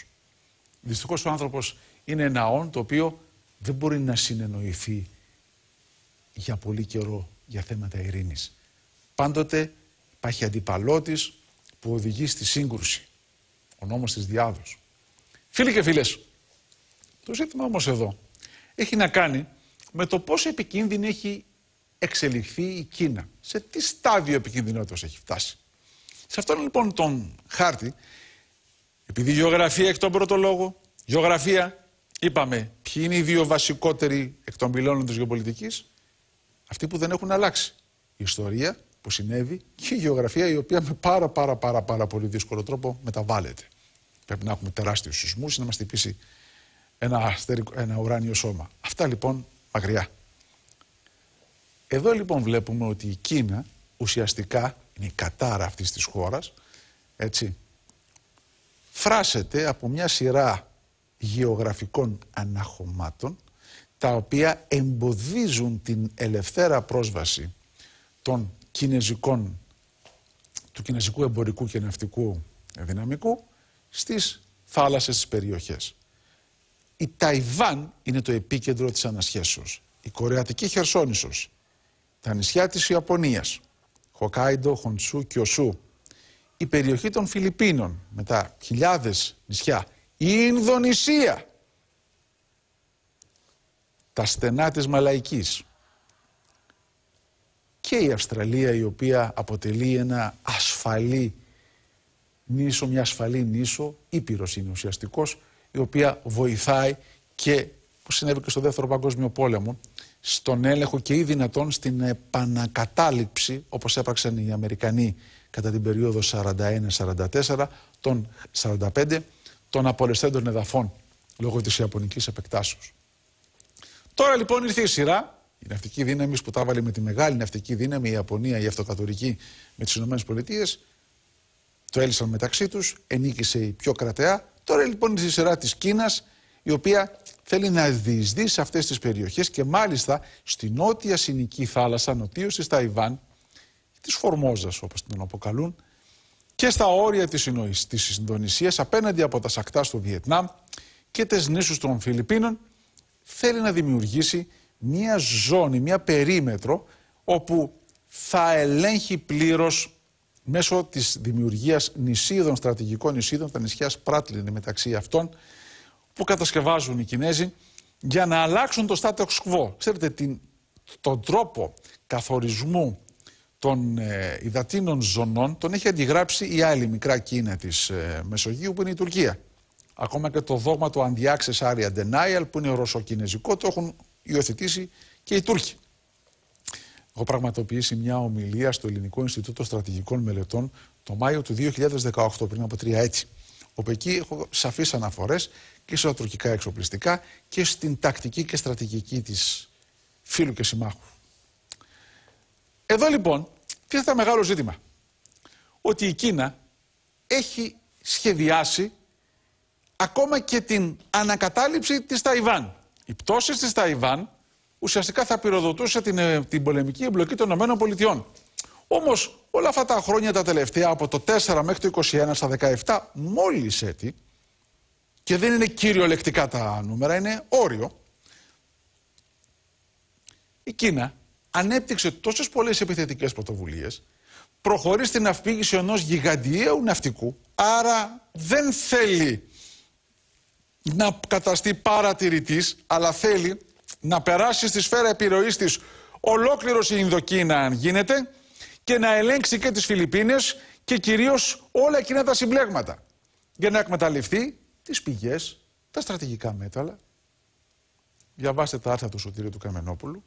Δυστυχώς ο άνθρωπος είναι ένα όν το οποίο δεν μπορεί να συνεννοηθεί για πολύ καιρό για θέματα ειρήνης. Πάντοτε υπάρχει αντιπαλώτη που οδηγεί στη σύγκρουση. Ο νόμος της διάδοσης. Φίλοι και φίλες! το ζήτημα όμως εδώ έχει να κάνει με το πόσο επικίνδυνη έχει εξελιχθεί η Κίνα. Σε τι στάδιο επικίνδυνοτητας έχει φτάσει. Σε αυτόν λοιπόν τον χάρτη, επειδή η γεωγραφία εκ τον πρώτο λόγο, γεωγραφία, είπαμε, ποιοι είναι οι δύο βασικότεροι εκ των πυλώνων της γεωπολιτικής, αυτοί που δεν έχουν αλλάξει. Η ιστορία που συνέβη και η γεωγραφία η οποία με πάρα πάρα πάρα πάρα πολύ δύσκολο τρόπο μεταβάλλεται. Πρέπει να έχουμε τεράστιους σεισμούς, να μας τυπήσει ένα, αστερικό, ένα ουράνιο σώμα. Αυτά λοιπόν μακριά. Εδώ λοιπόν βλέπουμε ότι η Κίνα ουσιαστικά είναι η κατάρα αυτής της χώρας, έτσι, φράσεται από μια σειρά γεωγραφικών αναχωμάτων τα οποία εμποδίζουν την ελευθέρα πρόσβαση των κινέζικων, του κινέζικου εμπορικού και ναυτικού δυναμικού στις θάλασσες της περιοχές. Η Ταϊβάν είναι το επίκεντρο της ανασχέσεως. Η Κορεατική Χερσόνησος, τα νησιά της Ιαπωνίας, Χοκάιντο, και Οσού, η περιοχή των Φιλιππίνων, με τα χιλιάδες νησιά, η Ινδονησία, τα στενά της Μαλαϊκής και η Αυστραλία η οποία αποτελεί ένα ασφαλή νήσο, μια ασφαλή νήσο, ήπειρος είναι ουσιαστικός, η οποία βοηθάει και που συνέβη και στο Δεύτερο Παγκόσμιο Πόλεμο, στον έλεγχο και ή δυνατόν στην επανακατάληψη, όπως έπραξαν οι Αμερικανοί κατά την περίοδο 41-44, των 45, των απολεσθέντων εδαφών λόγω της Ιαπωνικής επεκτάσεως. Τώρα λοιπόν ήρθε η σειρά, η ναυτική δύναμη που τα βάλει με τη μεγάλη ναυτική δύναμη, η Ιαπωνία, η αυτοκατορική με τις ΗΠΑ, το έλυσαν μεταξύ τους, ενίκησε η πιο κρατεά Τώρα λοιπόν είναι η σειρά της Κίνας η οποία θέλει να διεισδύσει σε αυτές τις περιοχές και μάλιστα στη νότια συνική θάλασσα, νοτίως της Ταϊβάν, της Φορμόζας όπως την αποκαλούν, και στα όρια της, Ινωής, απέναντι από τα σακτά στο Βιετνάμ και τις νήσους των Φιλιππίνων θέλει να δημιουργήσει μια ζώνη, μια περίμετρο όπου θα ελέγχει πλήρως μέσω της δημιουργίας νησίδων, στρατηγικών νησίδων, τα νησιά Σπράτλιν μεταξύ αυτών, που κατασκευάζουν οι Κινέζοι για να αλλάξουν το status quo. Ξέρετε, την, τον τρόπο καθορισμού των ε, υδατίνων ζωνών τον έχει αντιγράψει η άλλη μικρά Κίνα της ε, Μεσογείου που είναι η Τουρκία. Ακόμα και το δόγμα του Anti-Access Area Denial που είναι ρωσοκινέζικο το έχουν υιοθετήσει και οι Τούρκοι. Έχω πραγματοποιήσει μια ομιλία στο Ελληνικό Ινστιτούτο Στρατηγικών Μελετών το Μάιο του 2018, πριν από τρία έτη. Όπου εκεί έχω σαφείς αναφορές και στα τουρκικά εξοπλιστικά και στην τακτική και στρατηγική της φίλου και συμμάχου. Εδώ λοιπόν τίθεται ένα μεγάλο ζήτημα. Ότι η Κίνα έχει σχεδιάσει ακόμα και την ανακατάληψη της Ταϊβάν. Οι πτώσεις της Ταϊβάν ουσιαστικά θα πυροδοτούσε την, ε, την πολεμική εμπλοκή των ΗΠΑ. Όμως όλα αυτά τα χρόνια τα τελευταία, από το 4 μέχρι το 21 στα 17, μόλις έτη, και δεν είναι κυριολεκτικά τα νούμερα, είναι όριο, η Κίνα ανέπτυξε τόσες πολλές επιθετικές πρωτοβουλίες, προχωρεί στην αυπήγηση ενός γιγαντιαίου ναυτικού, άρα δεν θέλει να καταστεί παρατηρητής, αλλά θέλει να περάσει στη σφαίρα επιρροής της ολόκληρος η Ινδοκίνα αν γίνεται και να ελέγξει και τις Φιλιππίνες και κυρίως όλα εκείνα τα συμπλέγματα για να εκμεταλλευτεί τις πηγές, τα στρατηγικά μέταλλα. Διαβάστε τα άρθρα του Σωτήριου του Καμενόπουλου,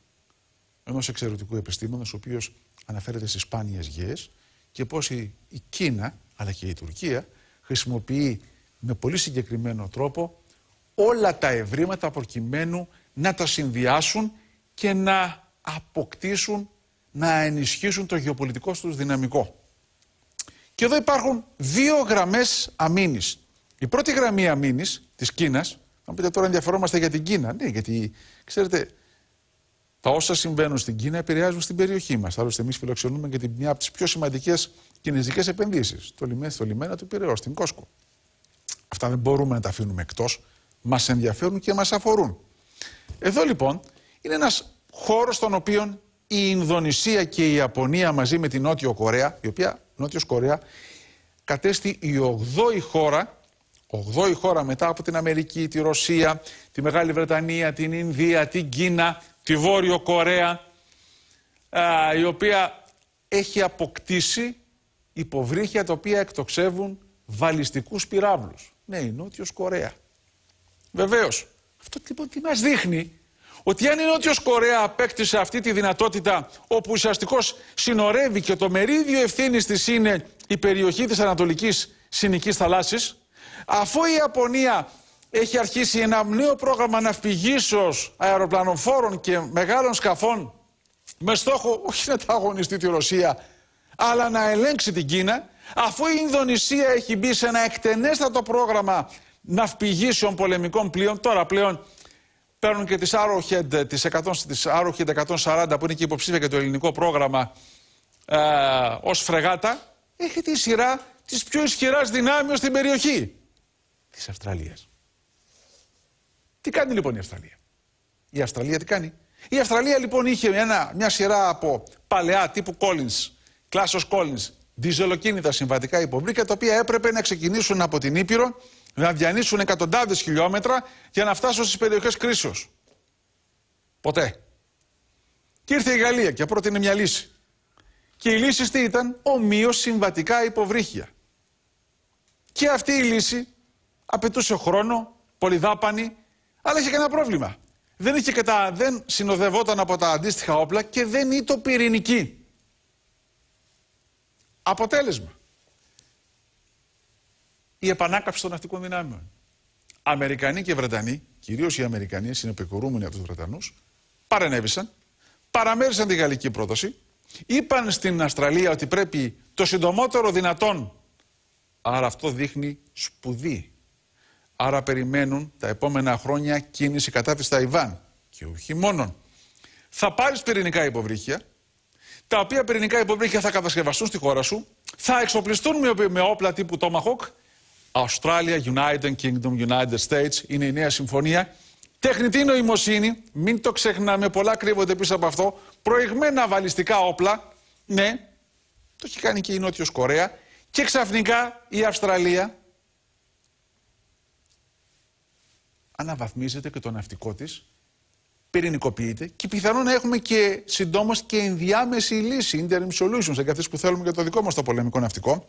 ενός εξαιρετικού επιστήμονας, ο οποίος αναφέρεται στις σπάνιες γης και πώς η, η Κίνα αλλά και η Τουρκία χρησιμοποιεί με πολύ συγκεκριμένο τρόπο όλα τα ευρήματα προκειμένου να τα συνδυάσουν και να αποκτήσουν, να ενισχύσουν το γεωπολιτικό τους δυναμικό. Και εδώ υπάρχουν δύο γραμμές αμήνης. Η πρώτη γραμμή αμήνης της Κίνας, αν πείτε τώρα ενδιαφερόμαστε για την Κίνα. Ναι, γιατί ξέρετε, τα όσα συμβαίνουν στην Κίνα επηρεάζουν στην περιοχή μας. Άλλωστε, εμείς φιλοξενούμε και μια από τις πιο σημαντικές κινέζικες επενδύσεις. Το λιμένα, στο λιμένα του Πυραιό, στην Κόσκο. Αυτά δεν μπορούμε να τα αφήνουμε εκτός. Μας ενδιαφέρουν και μας αφορούν. Εδώ λοιπόν είναι ένας χώρος στον οποίο η Ινδονησία και η Ιαπωνία μαζί με την Νότιο Κορέα, η οποία Νότιος Κορέα κατέστη η 8η χώρα, 8η χώρα μετά από την Αμερική, τη Ρωσία, τη Μεγάλη Βρετανία, την Ινδία, την Κίνα, τη Βόρειο Κορέα, α, η οποία έχει αποκτήσει υποβρύχια τα οποία εκτοξεύουν βαλιστικούς πυράβλους. Ναι, η Νότιος Κορέα. Βεβαίως, αυτό τι μας δείχνει ότι αν η Νότιος Κορέα απέκτησε αυτή τη δυνατότητα, όπου ουσιαστικώς συνορεύει και το μερίδιο ευθύνης της είναι η περιοχή της Ανατολικής Συνική Θαλάσσης, αφού η Ιαπωνία έχει αρχίσει ένα νέο πρόγραμμα ναυπηγήσεως αεροπλανοφόρων και μεγάλων σκαφών, με στόχο όχι να τα αγωνιστεί τη Ρωσία, αλλά να ελέγξει την Κίνα, αφού η Ινδονησία έχει μπει σε ένα εκτενέστατο πρόγραμμα ναυπηγήσεων πολεμικών πλοίων. Τώρα πλέον παίρνουν και τις Arrowhead, τις, 100, τις Arrowhead 140 που είναι και υποψήφια για το ελληνικό πρόγραμμα ε, ως φρεγάτα. Έχει τη σειρά της πιο ισχυράς δυνάμειος στην περιοχή της Αυστραλίας. Τι κάνει λοιπόν η Αυστραλία. Η Αυστραλία τι κάνει. Η Αυστραλία λοιπόν είχε ένα, μια σειρά από παλαιά τύπου Collins, κλάσος Collins, διζελοκίνητα συμβατικά υποβρύχια, τα οποία έπρεπε να ξεκινήσουν από την Ήπειρο να διανύσουν εκατοντάδες χιλιόμετρα για να φτάσουν στις περιοχές κρίσεως. Ποτέ. Και ήρθε η Γαλλία και πρότεινε μια λύση. Και η λύση τι ήταν, ομοίως συμβατικά υποβρύχια. Και αυτή η λύση απαιτούσε χρόνο, πολυδάπανη, αλλά είχε κανένα πρόβλημα. Δεν, είχε κατά, δεν συνοδευόταν από τα αντίστοιχα όπλα και δεν ήταν πυρηνική. Αποτέλεσμα η επανάκαψη των ναυτικών δυνάμεων. Αμερικανοί και Βρετανοί, κυρίως οι Αμερικανοί, συνεπικορούμενοι από τους Βρετανούς, παρενέβησαν, παραμέρισαν τη γαλλική πρόταση, είπαν στην Αυστραλία ότι πρέπει το συντομότερο δυνατόν. Άρα αυτό δείχνει σπουδή. Άρα περιμένουν τα επόμενα χρόνια κίνηση κατά της Ταϊβάν. Και όχι μόνον. Θα πάρεις πυρηνικά υποβρύχια, τα οποία πυρηνικά υποβρύχια θα κατασκευαστούν στη χώρα σου, θα εξοπλιστούν με όπλα τύπου Tomahawk Australia, United Kingdom, United States είναι η νέα συμφωνία. Τεχνητή νοημοσύνη, μην το ξεχνάμε, πολλά κρύβονται πίσω από αυτό. Προηγμένα βαλιστικά όπλα, ναι, το έχει κάνει και η Νότιος Κορέα. Και ξαφνικά η Αυστραλία αναβαθμίζεται και το ναυτικό της, πυρηνικοποιείται και πιθανόν να έχουμε και συντόμως και ενδιάμεση λύση, interim solutions, εγκαθές που θέλουμε για το δικό μας το πολεμικό ναυτικό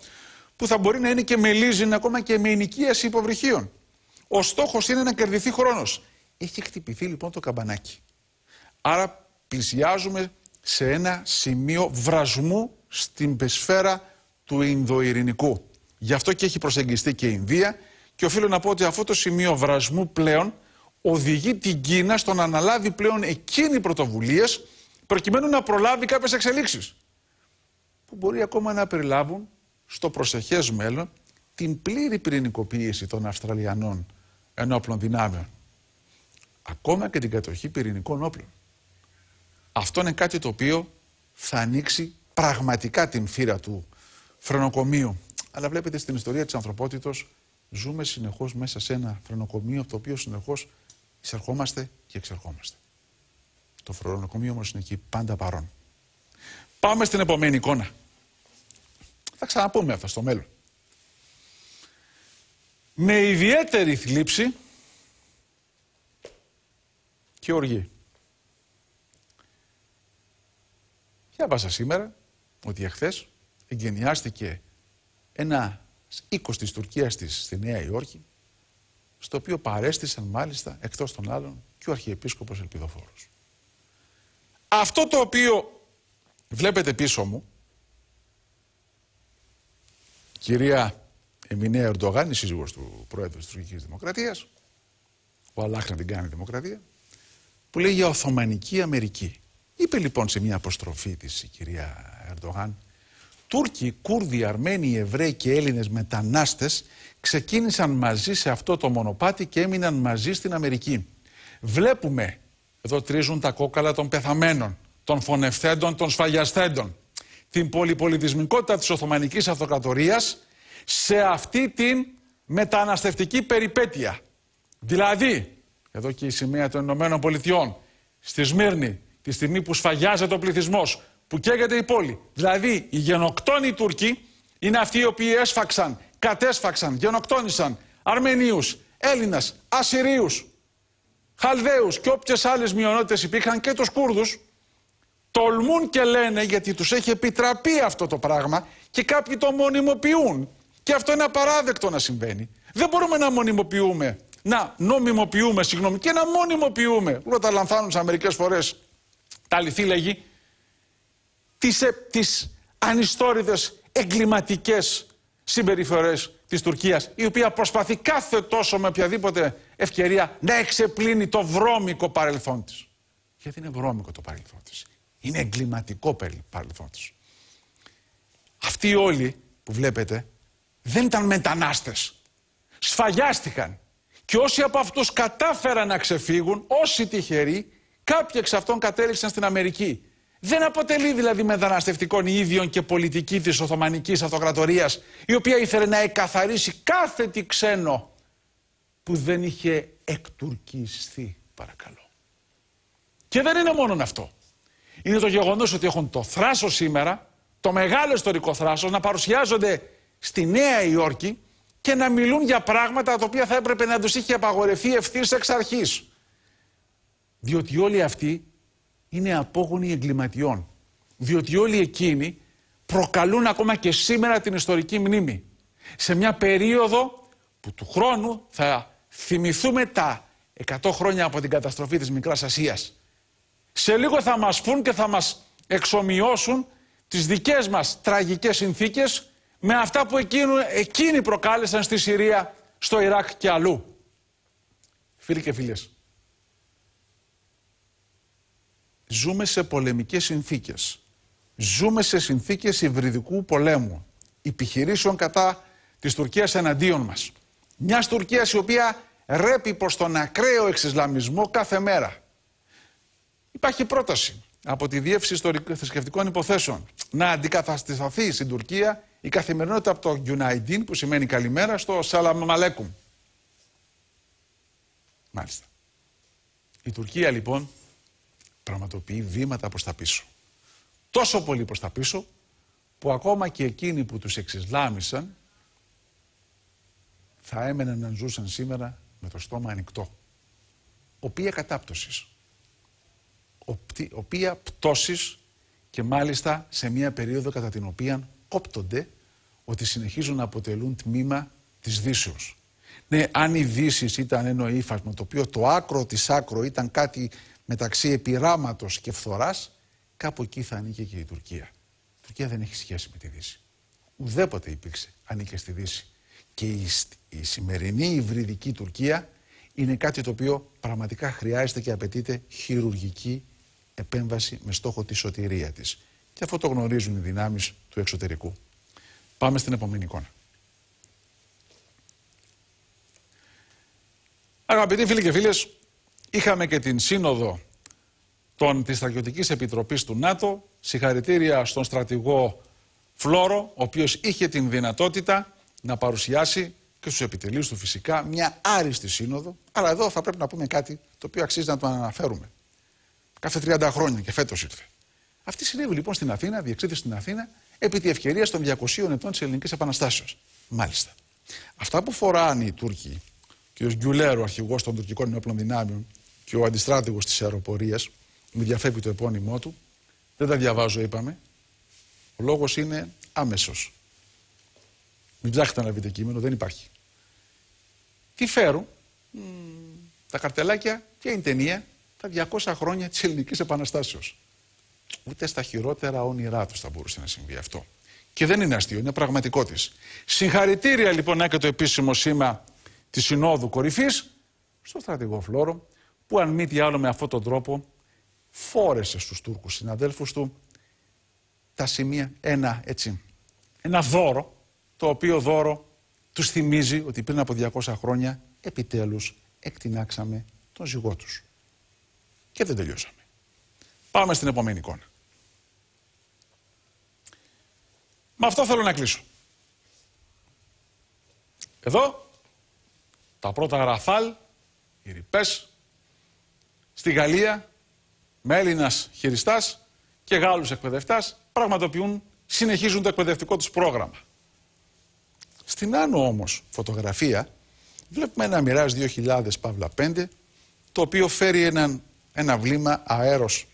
που θα μπορεί να είναι και με λίζιν, ακόμα και με ενοικίαση υποβρυχίων. Ο στόχος είναι να κερδιθεί χρόνος. Έχει χτυπηθεί λοιπόν το καμπανάκι. Άρα πλησιάζουμε σε ένα σημείο βρασμού στην πεσφαίρα του Ινδοειρηνικού. Γι' αυτό και έχει προσεγγιστεί και η Ινδία και οφείλω να πω ότι αυτό το σημείο βρασμού πλέον οδηγεί την Κίνα στο να αναλάβει πλέον εκείνη πρωτοβουλίες προκειμένου να προλάβει κάποιες εξελίξεις που μπορεί ακόμα να περιλάβουν στο προσεχές μέλλον την πλήρη πυρηνικοποίηση των Αυστραλιανών ενόπλων δυνάμεων. Ακόμα και την κατοχή πυρηνικών όπλων. Αυτό είναι κάτι το οποίο θα ανοίξει πραγματικά την φύρα του φρενοκομείου. Αλλά βλέπετε στην ιστορία της ανθρωπότητος ζούμε συνεχώς μέσα σε ένα φρενοκομείο από το οποίο συνεχώς εισερχόμαστε και εξερχόμαστε. Το φρενοκομείο όμως είναι εκεί πάντα παρόν. Πάμε στην επόμενη εικόνα. Θα ξαναπούμε αυτά στο μέλλον. Με ιδιαίτερη θλίψη και οργή. Διάβασα σήμερα ότι εχθές εγκαινιάστηκε ένα οίκος της Τουρκίας της στη Νέα Υόρκη, στο οποίο παρέστησαν μάλιστα εκτός των άλλων και ο Αρχιεπίσκοπος Ελπιδοφόρος. Αυτό το οποίο βλέπετε πίσω μου κυρία Εμινέα Ερντογάν, η σύζυγος του πρόεδρου της Τουρκικής Δημοκρατίας, ο Αλάχναν την κάνει δημοκρατία, που λέει για Οθωμανική Αμερική. Είπε λοιπόν σε μια αποστροφή της η κυρία Ερντογάν, Τούρκοι, Κούρδοι, Αρμένοι, Εβραίοι και Έλληνες μετανάστες ξεκίνησαν μαζί σε αυτό το μονοπάτι και έμειναν μαζί στην Αμερική. Βλέπουμε, εδώ τρίζουν τα κόκαλα των πεθαμένων, των φωνευθέντων, των σφαγιαστέντων την πολυπολιτισμικότητα της Οθωμανικής Αυτοκρατορίας σε αυτή την μεταναστευτική περιπέτεια. Δηλαδή, εδώ και η σημαία των Ηνωμένων Πολιτειών, στη Σμύρνη, τη στιγμή που σφαγιάζεται ο πληθυσμός, που καίγεται η πόλη. Δηλαδή, οι γενοκτόνοι Τούρκοι είναι αυτοί οι οποίοι έσφαξαν, κατέσφαξαν, γενοκτόνησαν Αρμενίους, Έλληνες, Ασσυρίους, Χαλδαίους και όποιες άλλες μειονότητες υπήρχαν και τους Κούρδους, τολμούν και λένε γιατί τους έχει επιτραπεί αυτό το πράγμα και κάποιοι το μονιμοποιούν. Και αυτό είναι απαράδεκτο να συμβαίνει. Δεν μπορούμε να μονιμοποιούμε, να νομιμοποιούμε, συγγνώμη, και να μονιμοποιούμε. Που τα σε μερικές φορές τα αληθή λέγει, τις, ε, τις ανιστόριδες εγκληματικές συμπεριφορές της Τουρκίας, η οποία προσπαθεί κάθε τόσο με οποιαδήποτε ευκαιρία να εξεπλύνει το βρώμικο παρελθόν της. Γιατί είναι βρώμικο το παρελθόν της. Είναι εγκληματικό παρελθόν τους. Αυτοί όλοι που βλέπετε δεν ήταν μετανάστες. Σφαγιάστηκαν. Και όσοι από αυτούς κατάφεραν να ξεφύγουν, όσοι τυχεροί, κάποιοι εξ αυτών κατέληξαν στην Αμερική. Δεν αποτελεί δηλαδή μεταναστευτικών ίδιων και πολιτική της Οθωμανικής Αυτοκρατορίας, η οποία ήθελε να εκαθαρίσει κάθε τι ξένο που δεν είχε εκτουρκιστεί, παρακαλώ. Και δεν είναι μόνο αυτό είναι το γεγονός ότι έχουν το θράσος σήμερα, το μεγάλο ιστορικό θράσος, να παρουσιάζονται στη Νέα Υόρκη και να μιλούν για πράγματα τα οποία θα έπρεπε να τους είχε απαγορευτεί ευθύς εξ αρχής. Διότι όλοι αυτοί είναι απόγονοι εγκληματιών. Διότι όλοι εκείνοι προκαλούν ακόμα και σήμερα την ιστορική μνήμη. Σε μια περίοδο που του χρόνου θα θυμηθούμε τα 100 χρόνια από την καταστροφή της Μικράς Ασίας. Σε λίγο θα μας πούν και θα μας εξομοιώσουν τις δικές μας τραγικές συνθήκες με αυτά που εκείνου, εκείνοι προκάλεσαν στη Συρία, στο Ιράκ και αλλού. Φίλοι και φίλες, ζούμε σε πολεμικές συνθήκες. Ζούμε σε συνθήκες υβριδικού πολέμου, επιχειρήσεων κατά της Τουρκίας εναντίον μας. Μιας Τουρκίας η οποία ρέπει προς τον ακραίο εξισλαμισμό κάθε μέρα. Υπάρχει πρόταση από τη Διεύθυνση Θρησκευτικών Υποθέσεων να αντικατασταθεί στην Τουρκία η καθημερινότητα από το United, που σημαίνει καλημέρα, στο Σαλαμαλέκουμ. Μάλιστα. Η Τουρκία λοιπόν πραγματοποιεί βήματα προς τα πίσω. Τόσο πολύ προς τα πίσω που ακόμα και εκείνοι που τους εξισλάμισαν θα έμεναν να ζούσαν σήμερα με το στόμα ανοιχτό. Οποία κατάπτωσης οποία πτώσεις και μάλιστα σε μια περίοδο κατά την οποία κόπτονται, ότι συνεχίζουν να αποτελούν τμήμα της Δύσεως. Ναι, αν η Δύσης ήταν ένα ύφασμα το οποίο το άκρο της άκρο ήταν κάτι μεταξύ επιράματος και φθοράς, κάπου εκεί θα ανήκε και η Τουρκία. Η Τουρκία δεν έχει σχέση με τη Δύση. Ουδέποτε υπήρξε, ανήκε στη Δύση. Και η, η σημερινή υβριδική Τουρκία είναι κάτι το οποίο πραγματικά χρειάζεται και απαιτείται χειρουργική επέμβαση με στόχο τη σωτηρία της. Και αυτό το γνωρίζουν οι δυνάμεις του εξωτερικού. Πάμε στην επόμενη εικόνα. Αγαπητοί φίλοι και φίλες, είχαμε και την σύνοδο των, της Στρατιωτικής Επιτροπής του ΝΑΤΟ. Συγχαρητήρια στον στρατηγό Φλόρο, ο οποίος είχε την δυνατότητα να παρουσιάσει και στους επιτελείς του φυσικά μια άριστη σύνοδο. Αλλά εδώ θα πρέπει να πούμε κάτι το οποίο αξίζει να το αναφέρουμε. Κάθε 30 χρόνια και φέτος ήρθε. Αυτή συνέβη λοιπόν στην Αθήνα, διεξήχθη στην Αθήνα, επί τη ευκαιρία των 200 ετών της Ελληνικής Επαναστάσεως. Μάλιστα. Αυτά που φοράνε οι Τούρκοι, και ο Γκιουλέρο, αρχηγός των τουρκικών ενόπλων δυνάμεων, και ο αντιστράτηγος της αεροπορίας, μου διαφεύγει το επώνυμό του, δεν τα διαβάζω, είπαμε. Ο λόγος είναι άμεσος. Μην ψάχνετε να βρείτε κείμενο, δεν υπάρχει. Τι φέρουν, τα καρτελάκια, ποια είναι η ταινία, 200 χρόνια της ελληνικής επαναστάσεως. Ούτε στα χειρότερα όνειρά τους θα μπορούσε να συμβεί αυτό. Και δεν είναι αστείο, είναι πραγματικό της. Συγχαρητήρια λοιπόν να και το επίσημο σήμα της Συνόδου Κορυφής στο στρατηγό Φλόρο που αν μη τι άλλο με αυτόν τον τρόπο φόρεσε στους Τούρκους συναδέλφους του τα σημεία, ένα έτσι, ένα δώρο, το οποίο δώρο τους θυμίζει ότι πριν από 200 χρόνια επιτέλους εκτινάξαμε τον ζυγό τους. Και δεν τελειώσαμε. Πάμε στην επόμενη εικόνα. Με αυτό θέλω να κλείσω. Εδώ, τα πρώτα γραφάλ, οι ρηπές, στη Γαλλία, με Έλληνας χειριστάς και Γάλλους εκπαιδευτάς, πραγματοποιούν, συνεχίζουν το εκπαιδευτικό τους πρόγραμμα. Στην άνω όμως φωτογραφία βλέπουμε ένα Μοιράζ 2000 Παύλα 5, το οποίο φέρει έναν ένα βλήμα αέρος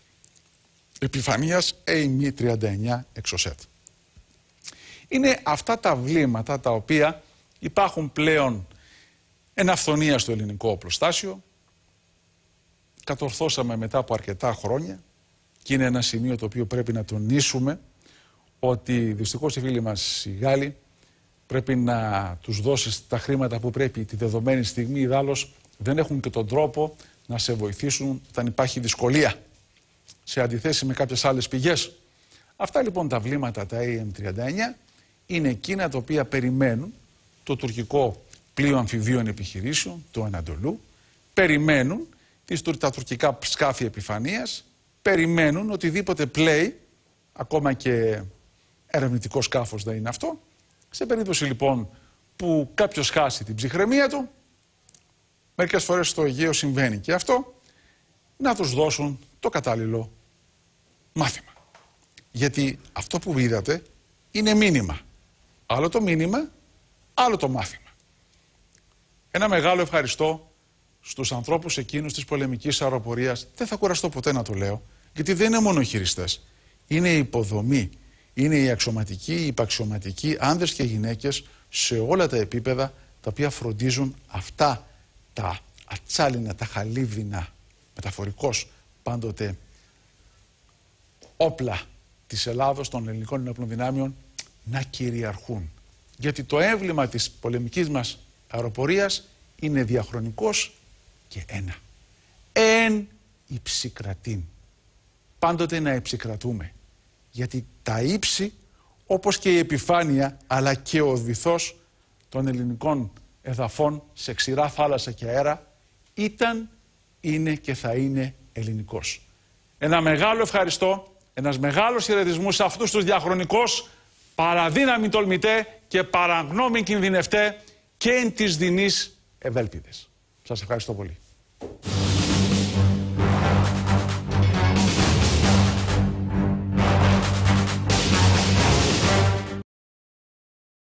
επιφανείας AME39 Exocet. Είναι αυτά τα βλήματα τα οποία υπάρχουν πλέον εν αυθονία στο ελληνικό οπλοστάσιο. Κατορθώσαμε μετά από αρκετά χρόνια και είναι ένα σημείο το οποίο πρέπει να τονίσουμε ότι δυστυχώς οι φίλοι μας οι Γάλλοι πρέπει να τους δώσεις τα χρήματα που πρέπει τη δεδομένη στιγμή οι δεν έχουν και τον τρόπο να σε βοηθήσουν όταν υπάρχει δυσκολία σε αντίθέσει με κάποιες άλλες πηγές. Αυτά λοιπόν τα βλήματα τα AM39 είναι εκείνα τα οποία περιμένουν το τουρκικό πλοίο αμφιβίων επιχειρήσεων, το Ανατολού, περιμένουν τις, τα τουρκικά σκάφη επιφανείας, περιμένουν οτιδήποτε πλέει, ακόμα και ερευνητικό σκάφος δεν είναι αυτό. Σε περίπτωση λοιπόν που κάποιος χάσει την ψυχραιμία του, Μερικές φορές στο Αιγαίο συμβαίνει και αυτό να τους δώσουν το κατάλληλο μάθημα. Γιατί αυτό που είδατε είναι μήνυμα. Άλλο το μήνυμα, άλλο το μάθημα. Ένα μεγάλο ευχαριστώ στους ανθρώπους εκείνους της πολεμικής αεροπορίας. Δεν θα κουραστώ ποτέ να το λέω, γιατί δεν είναι μόνο οι χειριστές. Είναι η υποδομή, είναι η αξιωματικοί, η υπαξιωματικοί, άνδρες και γυναίκες σε όλα τα επίπεδα τα οποία φροντίζουν αυτά τα ατσάλινα, τα χαλίβινα, μεταφορικός πάντοτε όπλα της Ελλάδος, των ελληνικών ενόπλων δυνάμεων, να κυριαρχούν. Γιατί το έμβλημα της πολεμικής μας αεροπορίας είναι διαχρονικός και ένα. Εν υψικρατήν. Πάντοτε να υψικρατούμε. Γιατί τα ύψη, όπως και η επιφάνεια, αλλά και ο βυθός των ελληνικών εδαφών σε ξηρά θάλασσα και αέρα ήταν, είναι και θα είναι ελληνικός. Ένα μεγάλο ευχαριστώ, ένας μεγάλος χαιρετισμού σε αυτούς τους διαχρονικούς παραδύναμοι τολμητέ και παραγνώμη κινδυνευτέ και εν της δεινής ευέλπιδες. Σας ευχαριστώ πολύ.